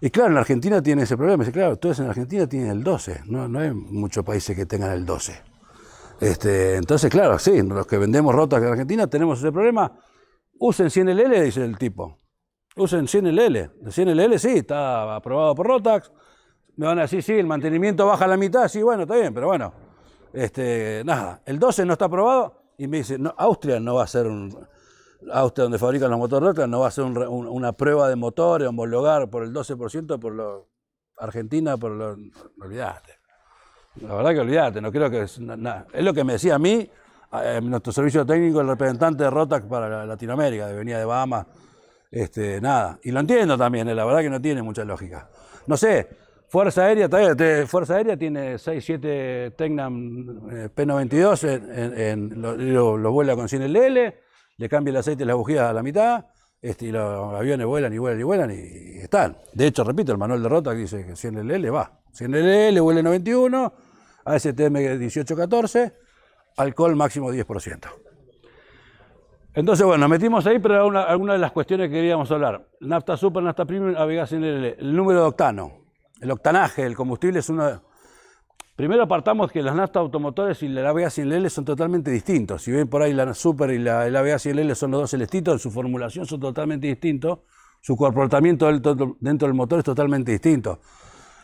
y claro, en Argentina tiene ese problema. Dice, claro, todos en Argentina tienen el 12, no, no hay muchos países que tengan el 12. Este, entonces, claro, sí, los que vendemos Rotax en Argentina tenemos ese problema. Usen 100 LL, dice el tipo. Usen 100 LL. El 100 LL sí, está aprobado por Rotax. Me van a decir, sí, el mantenimiento baja la mitad, sí, bueno, está bien, pero bueno. Este, nada, el 12 no está aprobado y me dice, no, Austria no va a ser un usted donde fabrican los motores rotas, no va a hacer una prueba de motores, homologar por el 12%, por lo Argentina, por lo... Olvidaste. La verdad que olvidaste, no creo que... Es, es lo que me decía a mí, nuestro servicio técnico, el representante de Rotax para Latinoamérica, que venía de Bahamas, este, nada. Y lo entiendo también, eh, la verdad que no tiene mucha lógica. No sé, Fuerza Aérea, Fuerza Aérea tiene 6, 7 Tecnam eh, P-92, en, en, lo, vuela con 100 LL, le cambia el aceite y las bujías a la mitad, este, y los aviones vuelan y vuelan y vuelan y, están. De hecho, repito, el manual de Rota dice que 100 LL va. 100 LL huele 91, ASTM 1814, alcohol máximo 10%. Entonces, bueno, metimos ahí, pero algunas alguna de las cuestiones que queríamos hablar. Nafta super, nafta premium, avega sin LL. El número de octano. El octanaje, el combustible es uno Primero apartamos que las naftas automotores y la ABA el l son totalmente distintos. Si ven por ahí la Super y la, la y el l son los dos celestitos, su formulación son totalmente distintos, su comportamiento dentro del motor es totalmente distinto.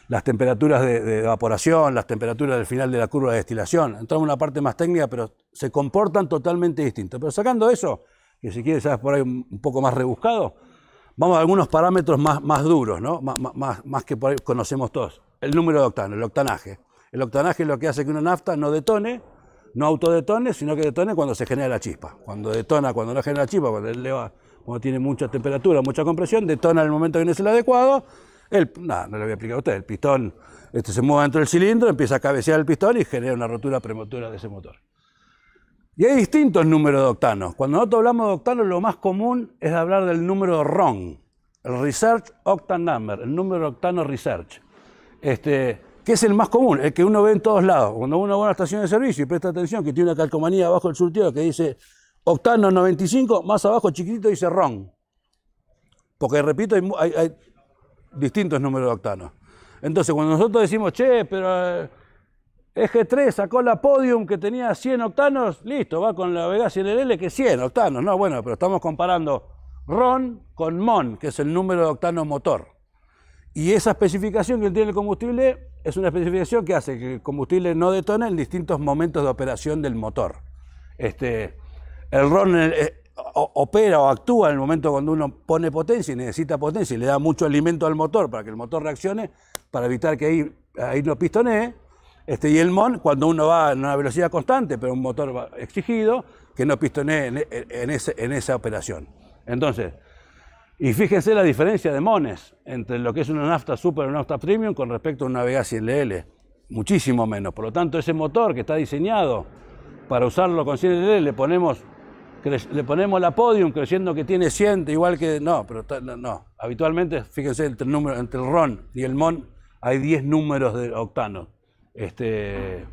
Las temperaturas de, evaporación, las temperaturas del final de la curva de destilación, entramos en una parte más técnica, pero se comportan totalmente distintos. Pero sacando eso, que si quieres sabes por ahí un, poco más rebuscado, vamos a algunos parámetros más, más duros, ¿no? más, más, que por ahí conocemos todos. El número de octanos, el octanaje. El octanaje es lo que hace que una nafta no detone, no autodetone, sino que detone cuando se genera la chispa. Cuando detona, cuando no genera la chispa, cuando, tiene mucha temperatura, mucha compresión, detona en el momento que no es el adecuado. El, no, no le voy a explicar a usted, el pistón este, se mueve dentro del cilindro, empieza a cabecear el pistón y genera una rotura prematura de ese motor. Y hay distintos números de octanos. Cuando nosotros hablamos de octanos, lo más común es hablar del número RON, el Research Octan Number, el número octano Research. Este, que es el más común, el que uno ve en todos lados. Cuando uno va a una estación de servicio y presta atención, que tiene una calcomanía abajo del surtido que dice octano 95, más abajo chiquitito dice RON. Porque, repito, hay, distintos números de octanos. Entonces, cuando nosotros decimos, che, pero eg eh, 3 sacó la podium que tenía 100 octanos, listo, va con la Vega el l que 100 octanos. No, bueno, pero estamos comparando RON con MON, que es el número de octanos motor. Y esa especificación que tiene el combustible es una especificación que hace que el combustible no detone en distintos momentos de operación del motor. Este, el RON eh, eh, opera o actúa en el momento cuando uno pone potencia y necesita potencia y le da mucho alimento al motor para que el motor reaccione, para evitar que ahí, ahí no pistonee. Este, y el MON, cuando uno va a una velocidad constante, pero un motor exigido, que no pistonee en esa operación. Entonces, y fíjense la diferencia de mones entre lo que es una nafta super o una nafta premium con respecto a una vega ll Muchísimo menos. Por lo tanto, ese motor que está diseñado para usarlo con 100 le ponemos, le ponemos la podium creyendo que tiene 100, igual que. No, pero no. Habitualmente, fíjense, entre el, número, entre el RON y el MON hay 10 números de octano Este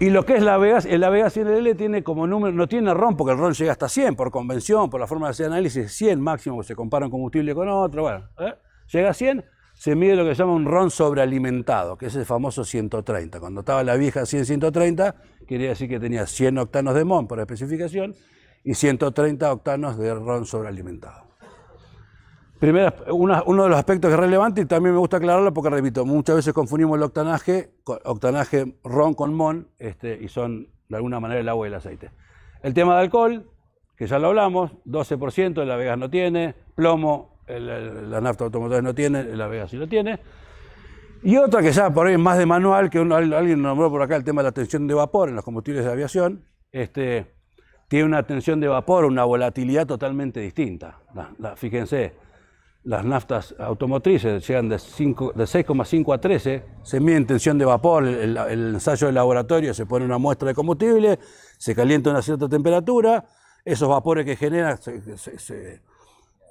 y lo que es la Vegas, el eh, Vegas 100L tiene como número, no tiene RON porque el RON llega hasta 100 por convención, por la forma de hacer análisis, 100 máximo, se compara un combustible con otro, bueno, ¿eh? llega a 100, se mide lo que se llama un RON sobrealimentado, que es el famoso 130. Cuando estaba la vieja 100-130, quería decir que tenía 100 octanos de MON por especificación y 130 octanos de RON sobrealimentado uno de los aspectos que es relevante y también me gusta aclararlo porque, repito, muchas veces confundimos el octanaje, octanaje ron con mon, este, y son de alguna manera el agua y el aceite. El tema de alcohol, que ya lo hablamos, 12% la Vegas no tiene, plomo, la nafta automotriz no tiene, la Vegas sí lo tiene. Y otra que ya por ahí es más de manual, que alguien nombró por acá el tema de la tensión de vapor en los combustibles de aviación, este, tiene una tensión de vapor, una volatilidad totalmente distinta. fíjense, las naftas automotrices llegan de, de 6,5 a 13, se mide en tensión de vapor el, ensayo de laboratorio, se pone una muestra de combustible, se calienta a una cierta temperatura, esos vapores que generan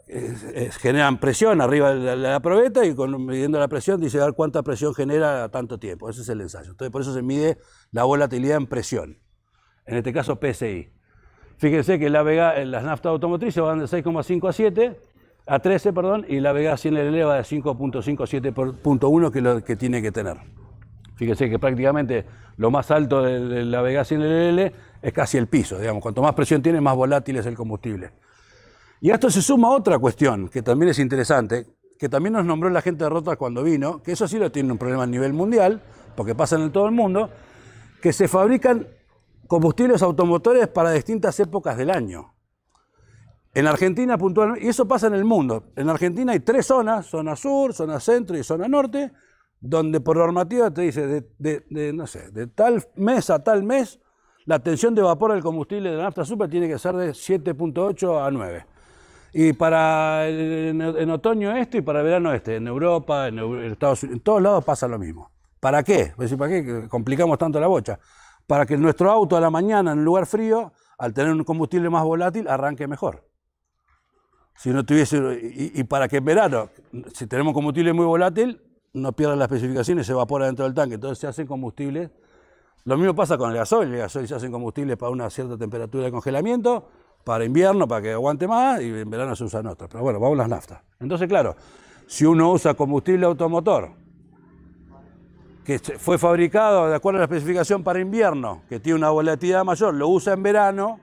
eh, generan presión arriba de la, probeta y con, midiendo la presión dice dar cuánta presión genera a tanto tiempo, ese es el ensayo. Entonces por eso se mide la volatilidad en presión, en este caso PSI. Fíjense que la eh, las naftas automotrices van de 6,5 a 7, a 13, perdón, y la vega 100 va de 7.1 que es lo que tiene que tener. Fíjese que prácticamente lo más alto de la Vega 100LL es casi el piso, digamos. Cuanto más presión tiene, más volátil es el combustible. Y a esto se suma otra cuestión que también es interesante, que también nos nombró la gente de Rotas cuando vino, que eso sí lo tiene un problema a nivel mundial, porque pasa en todo el mundo, que se fabrican combustibles automotores para distintas épocas del año. En Argentina puntualmente, y eso pasa en el mundo, en Argentina hay tres zonas, zona sur, zona centro y zona norte, donde por normativa te dice, de, no sé, de tal mes a tal mes, la tensión de vapor del combustible de la nafta super tiene que ser de 7.8 a 9. Y para en, otoño este y para verano este, en Europa, en, Estados Unidos, en todos lados pasa lo mismo. ¿Para qué? ¿Para qué complicamos tanto la bocha? Para que nuestro auto a la mañana en un lugar frío, al tener un combustible más volátil, arranque mejor. Si no tuviese, y, para que en verano, si tenemos combustible muy volátil, no pierdan las especificaciones, se evapora dentro del tanque. Entonces se hacen combustibles. Lo mismo pasa con el gasoil. El gasoil se hacen combustibles para una cierta temperatura de congelamiento, para invierno, para que aguante más, y en verano se usan otras. Pero bueno, vamos a las naftas. Entonces, claro, si uno usa combustible automotor, que fue fabricado de acuerdo a la especificación para invierno, que tiene una volatilidad mayor, lo usa en verano,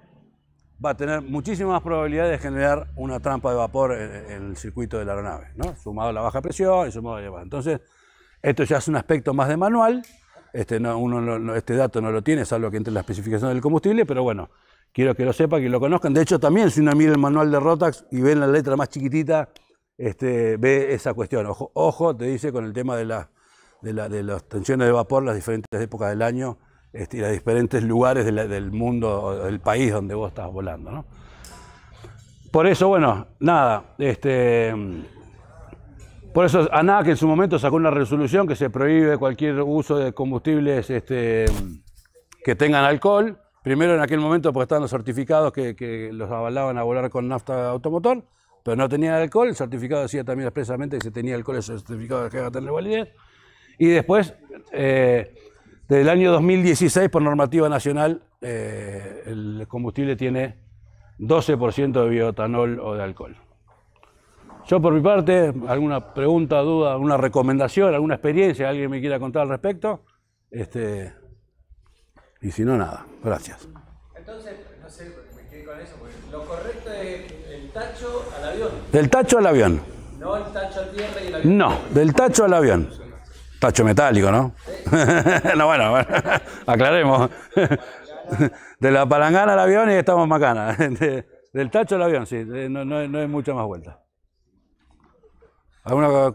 va a tener muchísimas más probabilidades de generar una trampa de vapor en, el circuito de la aeronave, ¿no? sumado a la baja presión y sumado a la Entonces, esto ya es un aspecto más de manual, este, no, este dato no lo tiene, salvo que entre la especificación del combustible, pero bueno, quiero que lo sepa, que lo conozcan. De hecho, también si uno mira el manual de Rotax y ve la letra más chiquitita, este, ve esa cuestión. Ojo, ojo, te dice con el tema de, la, de, de las tensiones de vapor, las diferentes épocas del año, este, a diferentes lugares del mundo, del país donde vos estás volando. Por eso, bueno, nada, este, por eso ANAC en su momento sacó una resolución que se prohíbe cualquier uso de combustibles este, que tengan alcohol. Primero en aquel momento porque estaban los certificados que, los avalaban a volar con nafta automotor, pero no tenían alcohol. El certificado decía también expresamente que si tenía alcohol el certificado que de tener validez. Y después eh, desde el año 2016, por normativa nacional, eh, el combustible tiene 12% de biotanol o de alcohol. Yo por mi parte, alguna pregunta, duda, alguna recomendación, alguna experiencia, alguien me quiera contar al respecto, este, y si no, nada. Gracias. Entonces, no sé, me quedé con eso, porque lo correcto es el tacho al avión. Del tacho al avión. No el tacho a tierra y el avión. No, del tacho al avión. Tacho metálico, ¿no? no, bueno, aclaremos. de la palangana al avión y estamos macana. del tacho al avión, sí. No, hay mucha más vuelta. ¿Alguna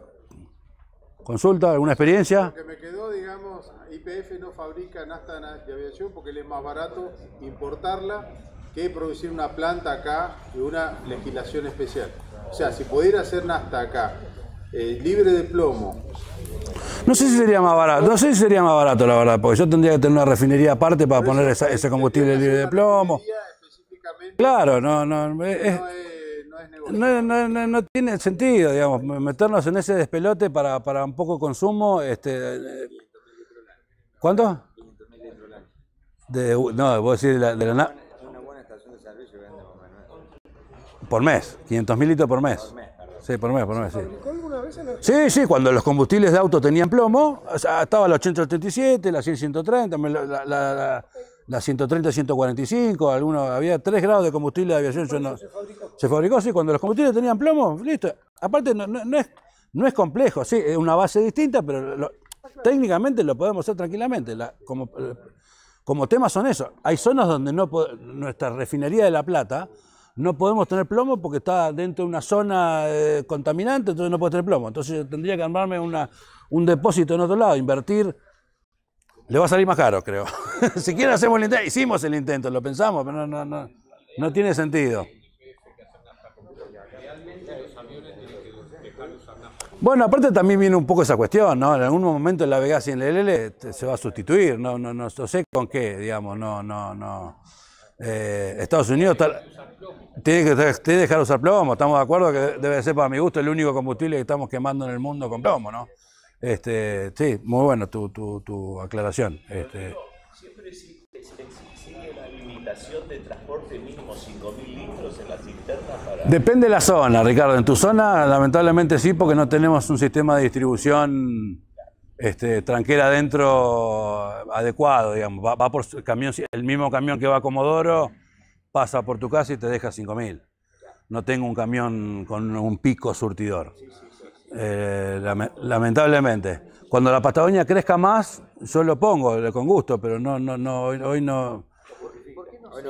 consulta? ¿Alguna experiencia? Lo que me quedó, digamos, IPF no fabrica nafta de aviación porque le es más barato importarla que producir una planta acá y una legislación especial. O sea, si pudiera hacer nafta acá eh, libre de plomo. No sé si sería más barato, no sé si sería más barato la verdad, porque yo tendría que tener una refinería aparte para poner ese combustible libre de plomo. Claro, no, no, es, no, no, no, tiene sentido, digamos, meternos en ese despelote para, un poco consumo. Este, ¿Cuánto? De, no, vos decir de la, de la Por mes, 500 mil litros por mes. Sí, por mes, por mes, sí. Sí, sí, cuando los combustibles de auto tenían plomo, estaba la 887, la 100, 130, la, 130, 145, algunos, había tres grados de combustible de aviación. se fabricó? sí, cuando los combustibles tenían plomo, listo. Aparte, no, es, complejo, sí, es una base distinta, pero técnicamente lo podemos hacer tranquilamente. como, eh, como temas son eso. Hay zonas donde no nuestra refinería de La Plata no podemos tener plomo porque está dentro de una zona eh, contaminante, entonces no puedo tener plomo. Entonces yo tendría que armarme una, un depósito en otro lado, invertir. Le va a salir más caro, creo. Si Siquiera hacemos el intento, hicimos el intento, lo pensamos, pero no, no, no, no tiene sentido. Bueno, aparte también viene un poco esa cuestión, ¿no? En algún momento la Vega el LL se va a sustituir, no, no, no sé con qué, digamos, no, no, no. Eh, Estados Unidos está, tiene, que, dejar usar plomo, estamos de acuerdo que debe ser para mi gusto el único combustible que estamos quemando en el mundo con plomo, ¿no? Este, sí, muy bueno tu, tu, tu aclaración. Este. Depende de la zona, Ricardo. En tu zona, lamentablemente sí, porque no tenemos un sistema de distribución este, tranquera adentro adecuado, digamos. Va, por camión, el mismo camión que va a Comodoro pasa por tu casa y te deja 5.000. No tengo un camión con un pico surtidor. Eh, lamentablemente. Cuando la Patagonia crezca más, yo lo pongo eh, con gusto, pero no, no, no, hoy, no. hoy no Hoy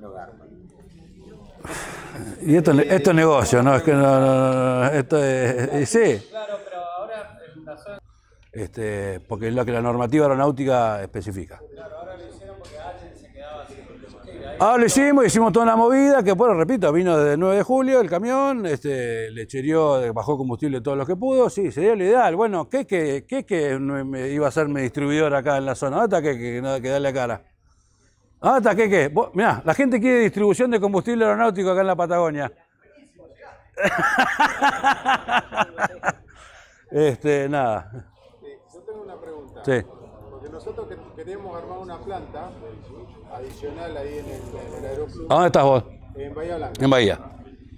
no garba. Y esto, es negocio, ¿no? Es que no, esto es. sí. Este, porque es lo que la normativa aeronáutica especifica. ahora lo hicimos, hicimos toda la movida que, bueno, repito, vino desde el 9 de julio el camión, este, le cherió, bajó combustible todo lo que pudo, sí, sería lo ideal. Bueno, ¿qué que, qué, qué iba a ser mi distribuidor acá en la zona? ¿Hasta qué que nada que darle a cara? ¿Hasta qué qué? mira la gente quiere distribución de combustible aeronáutico acá en la Patagonia. Este, nada. Sí, yo tengo una pregunta. Sí. Porque nosotros queríamos armar una planta adicional ahí en el, aeropuerto. ¿A dónde estás vos? En Bahía Blanca. En Bahía.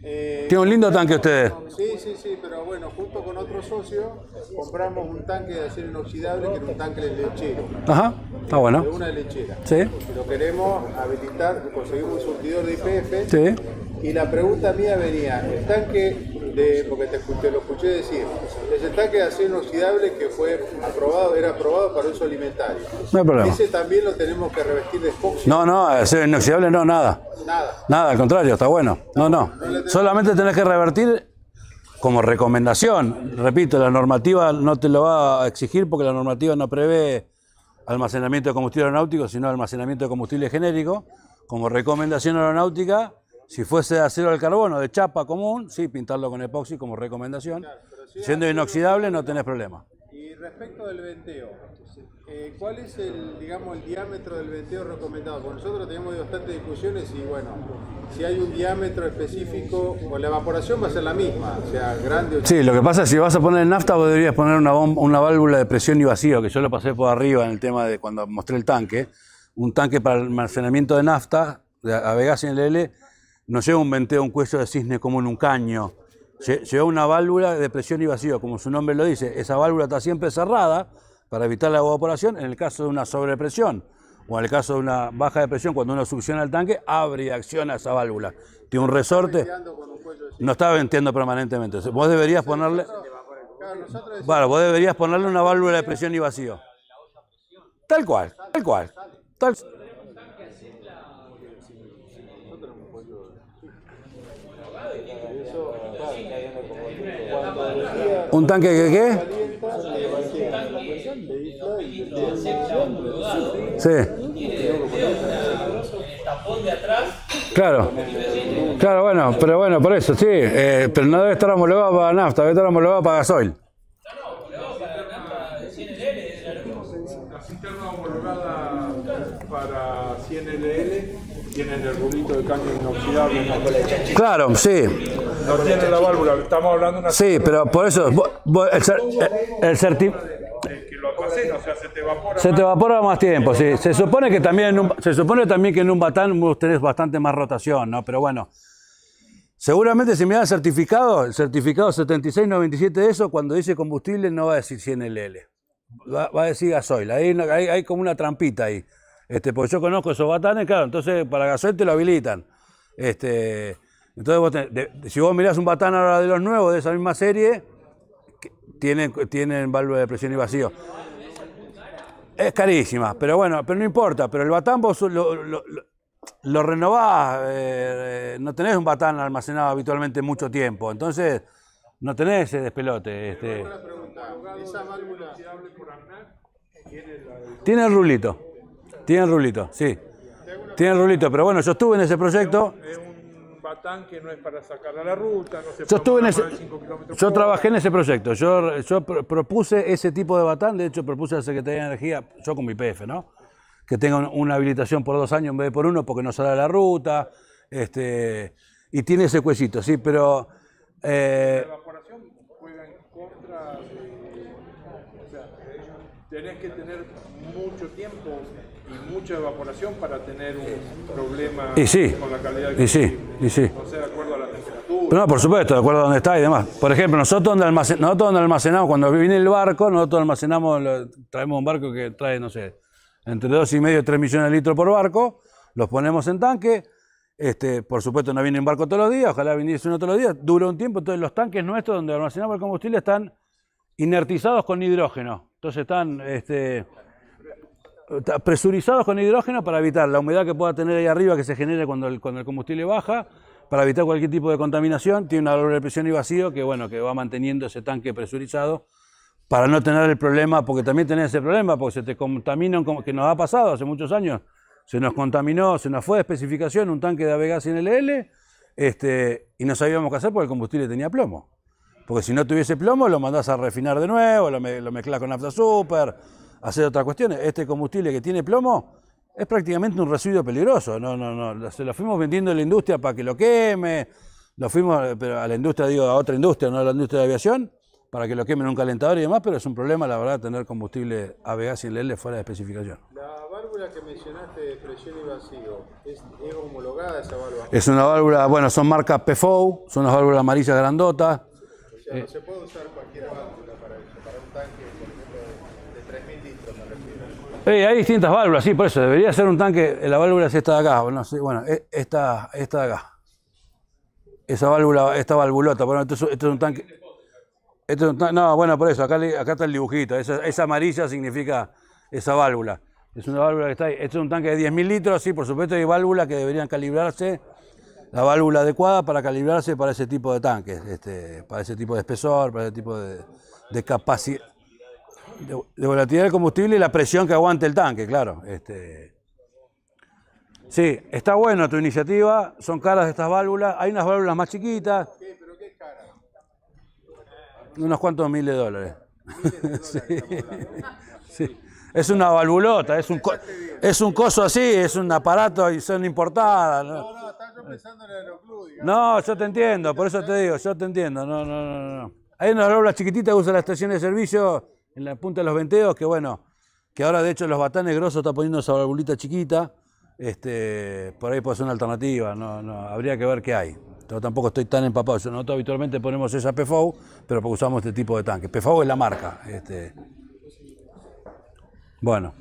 Eh, Tiene un lindo tanque ustedes. Sí, sí, sí, pero bueno, junto con otro socio compramos un tanque de acero inoxidable que era un tanque de lechero. Ajá, está bueno. De una lechera. Sí. Lo queremos habilitar, conseguimos un surtidor de IPF. Sí. Y la pregunta mía venía, ¿el tanque porque te escuché, lo escuché decir, el tanque de acero inoxidable que fue aprobado, era aprobado para uso alimentario. No problema. Ese también lo tenemos que revestir de No, no, acero inoxidable no, nada. Nada. Nada, al contrario, está bueno. No, no. Solamente tenés que revertir como recomendación. Repito, la normativa no te lo va a exigir porque la normativa no prevé almacenamiento de combustible aeronáutico, sino almacenamiento de combustible genérico. Como recomendación aeronáutica, si fuese acero al carbono de chapa común, sí, pintarlo con epoxi como recomendación. Siendo inoxidable no tenés problema. Y respecto del venteo, eh, ¿cuál es el, digamos, el diámetro del venteo recomendado? Porque nosotros tenemos bastantes discusiones y bueno, si hay un diámetro específico, o la evaporación va a ser la misma, o sea, grande o Sí, lo que pasa es que si vas a poner nafta vos deberías poner una, una válvula de presión y vacío, que yo lo pasé por arriba en el tema de cuando mostré el tanque, un tanque para el almacenamiento de nafta, de Avegas en el L no lleva un venteo, un cuello de cisne como en un caño, lleva una válvula de presión y vacío, como su nombre lo dice. Esa válvula está siempre cerrada para evitar la evaporación en el caso de una sobrepresión o en el caso de una baja de presión, cuando uno succiona el tanque, abre y acciona esa válvula. Tiene un resorte. No está venteando permanentemente. Vos deberías ponerle. vos deberías ponerle una válvula de presión y vacío. Tal cual, tal cual. Tal... ¿Un tanque que qué? Sí. El tapón de atrás. Claro. Claro, bueno, pero bueno, por eso, si eh, Pero no debe estar homologado para nafta, debe estar homologado para gasoil. no homologado para nafta de 100L. La cisterna homologada para 100L tiene el rubito de cambio inoxidable. Claro, sí. No tiene la válvula, estamos hablando una. Sí, pero por eso. el, se te evapora. más, tiempo, sí. Se supone que también se supone también que en un batán vos tenés bastante más rotación, ¿no? Pero bueno. Seguramente si me dan certificado, el certificado 7697 de eso, cuando dice combustible no va a decir 100 LL. Va, a decir gasoil. Ahí hay, como una trampita ahí. Este, porque yo conozco esos batanes, claro, entonces para gasoil te lo habilitan. Este, entonces, si vos mirás un batán ahora de los nuevos de esa misma serie, tienen, tienen válvula de presión y vacío. Es carísima, pero bueno, pero no importa. Pero el batán vos lo, renovás, eh, eh, no tenés un batán almacenado habitualmente mucho tiempo. Entonces, no tenés ese despelote. Este. ¿Esa tiene el rulito, tiene el rulito, sí. Tiene el rulito, pero bueno, yo estuve en ese proyecto batán que no es para sacar a la ruta, no se yo estuve en ese, Yo trabajé en ese proyecto, yo, yo propuse ese tipo de batán, de hecho propuse a la Secretaría de Energía, yo con mi PF, ¿no? Que tenga una habilitación por dos años en vez de por uno porque no sale a la ruta, este, y tiene ese cuecito, sí, pero... Eh, la evaporación juega en contra de... O sea, tenés que tener mucho tiempo y mucha evaporación para tener un problema con la calidad del y sí, y sí. No sea de acuerdo a la temperatura. No, por supuesto, de acuerdo a dónde está y demás. Por ejemplo, nosotros donde, nosotros almacenamos, cuando viene el barco, nosotros almacenamos, traemos un barco que trae, no sé, entre 2,5 y medio, 3 millones de litros por barco, los ponemos en tanque. Este, por supuesto, no viene un barco todos los días, ojalá viniese uno todos los días. Dura un tiempo, entonces los tanques nuestros donde almacenamos el combustible están inertizados con hidrógeno. Entonces están este, presurizados con hidrógeno para evitar la humedad que pueda tener ahí arriba que se genere cuando el, el combustible baja, para evitar cualquier tipo de contaminación, tiene una doble de presión y vacío que bueno, que va manteniendo ese tanque presurizado para no tener el problema, porque también tenés ese problema, porque se te contaminan, como que nos ha pasado hace muchos años, se nos contaminó, se nos fue de especificación un tanque de en en LL este, y no sabíamos qué hacer porque el combustible tenía plomo. Porque si no tuviese plomo, lo mandás a refinar de nuevo, lo, mezclas con nafta super, hacer otras cuestiones. Este combustible que tiene plomo es prácticamente un residuo peligroso. No, no, no. Se lo fuimos vendiendo a la industria para que lo queme. Lo fuimos eh, pero a la industria, digo, a otra industria, no a la industria de aviación, para que lo quemen un calentador y demás, pero es un problema, la verdad, tener combustible ABA sin leerle fuera de especificación. La válvula que mencionaste de presión y vacío, ¿es, homologada esa válvula? Es una válvula, bueno, son marcas PFO, son las válvulas amarillas grandotas. O sea, no se puede usar cualquier válvula para, para un tanque hay distintas válvulas, sí, por eso. Debería ser un tanque. La válvula es esta de acá. No bueno, e, esta, esta de acá. Esa válvula, esta valvulota. Bueno, esto es, un tanque. no, bueno, por eso. Acá, acá está el dibujito. Esa, amarilla significa esa válvula. Es una válvula que está ahí. Esto es un tanque de 10.000 litros. Sí, por supuesto, hay válvulas que deberían calibrarse. La válvula adecuada para calibrarse para ese tipo de tanques. Este, para ese tipo de espesor, para ese tipo de, de capacidad de, volatilidad del combustible y la presión que aguante el tanque, claro. Este... Sí, está bueno tu iniciativa, son caras estas válvulas, hay unas válvulas más chiquitas. Sí, ¿Pero qué es cara? Unos cuantos miles de dólares. Miles de dólares sí. Es una valvulota, es un, es un coso así, es un aparato y son importadas. No, no, estás yo pensando en el aeroclub, No, yo te entiendo, por eso te digo, yo te entiendo. No, no, no, no. Hay unas válvulas chiquititas que usa la estación de servicio en la punta de los venteos, que bueno, que ahora de hecho los batanes grosos está poniendo esa bolita chiquita, este, por ahí puede ser una alternativa, no, no, habría que ver qué hay. Yo tampoco estoy tan empapado, nosotros habitualmente ponemos esa PFO, pero porque usamos este tipo de tanque. PFO es la marca. Este. Bueno.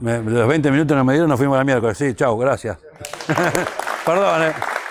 los 20 minutos no me dieron, nos fuimos a la miércoles. Sí, chau, gracias. Perdón, eh.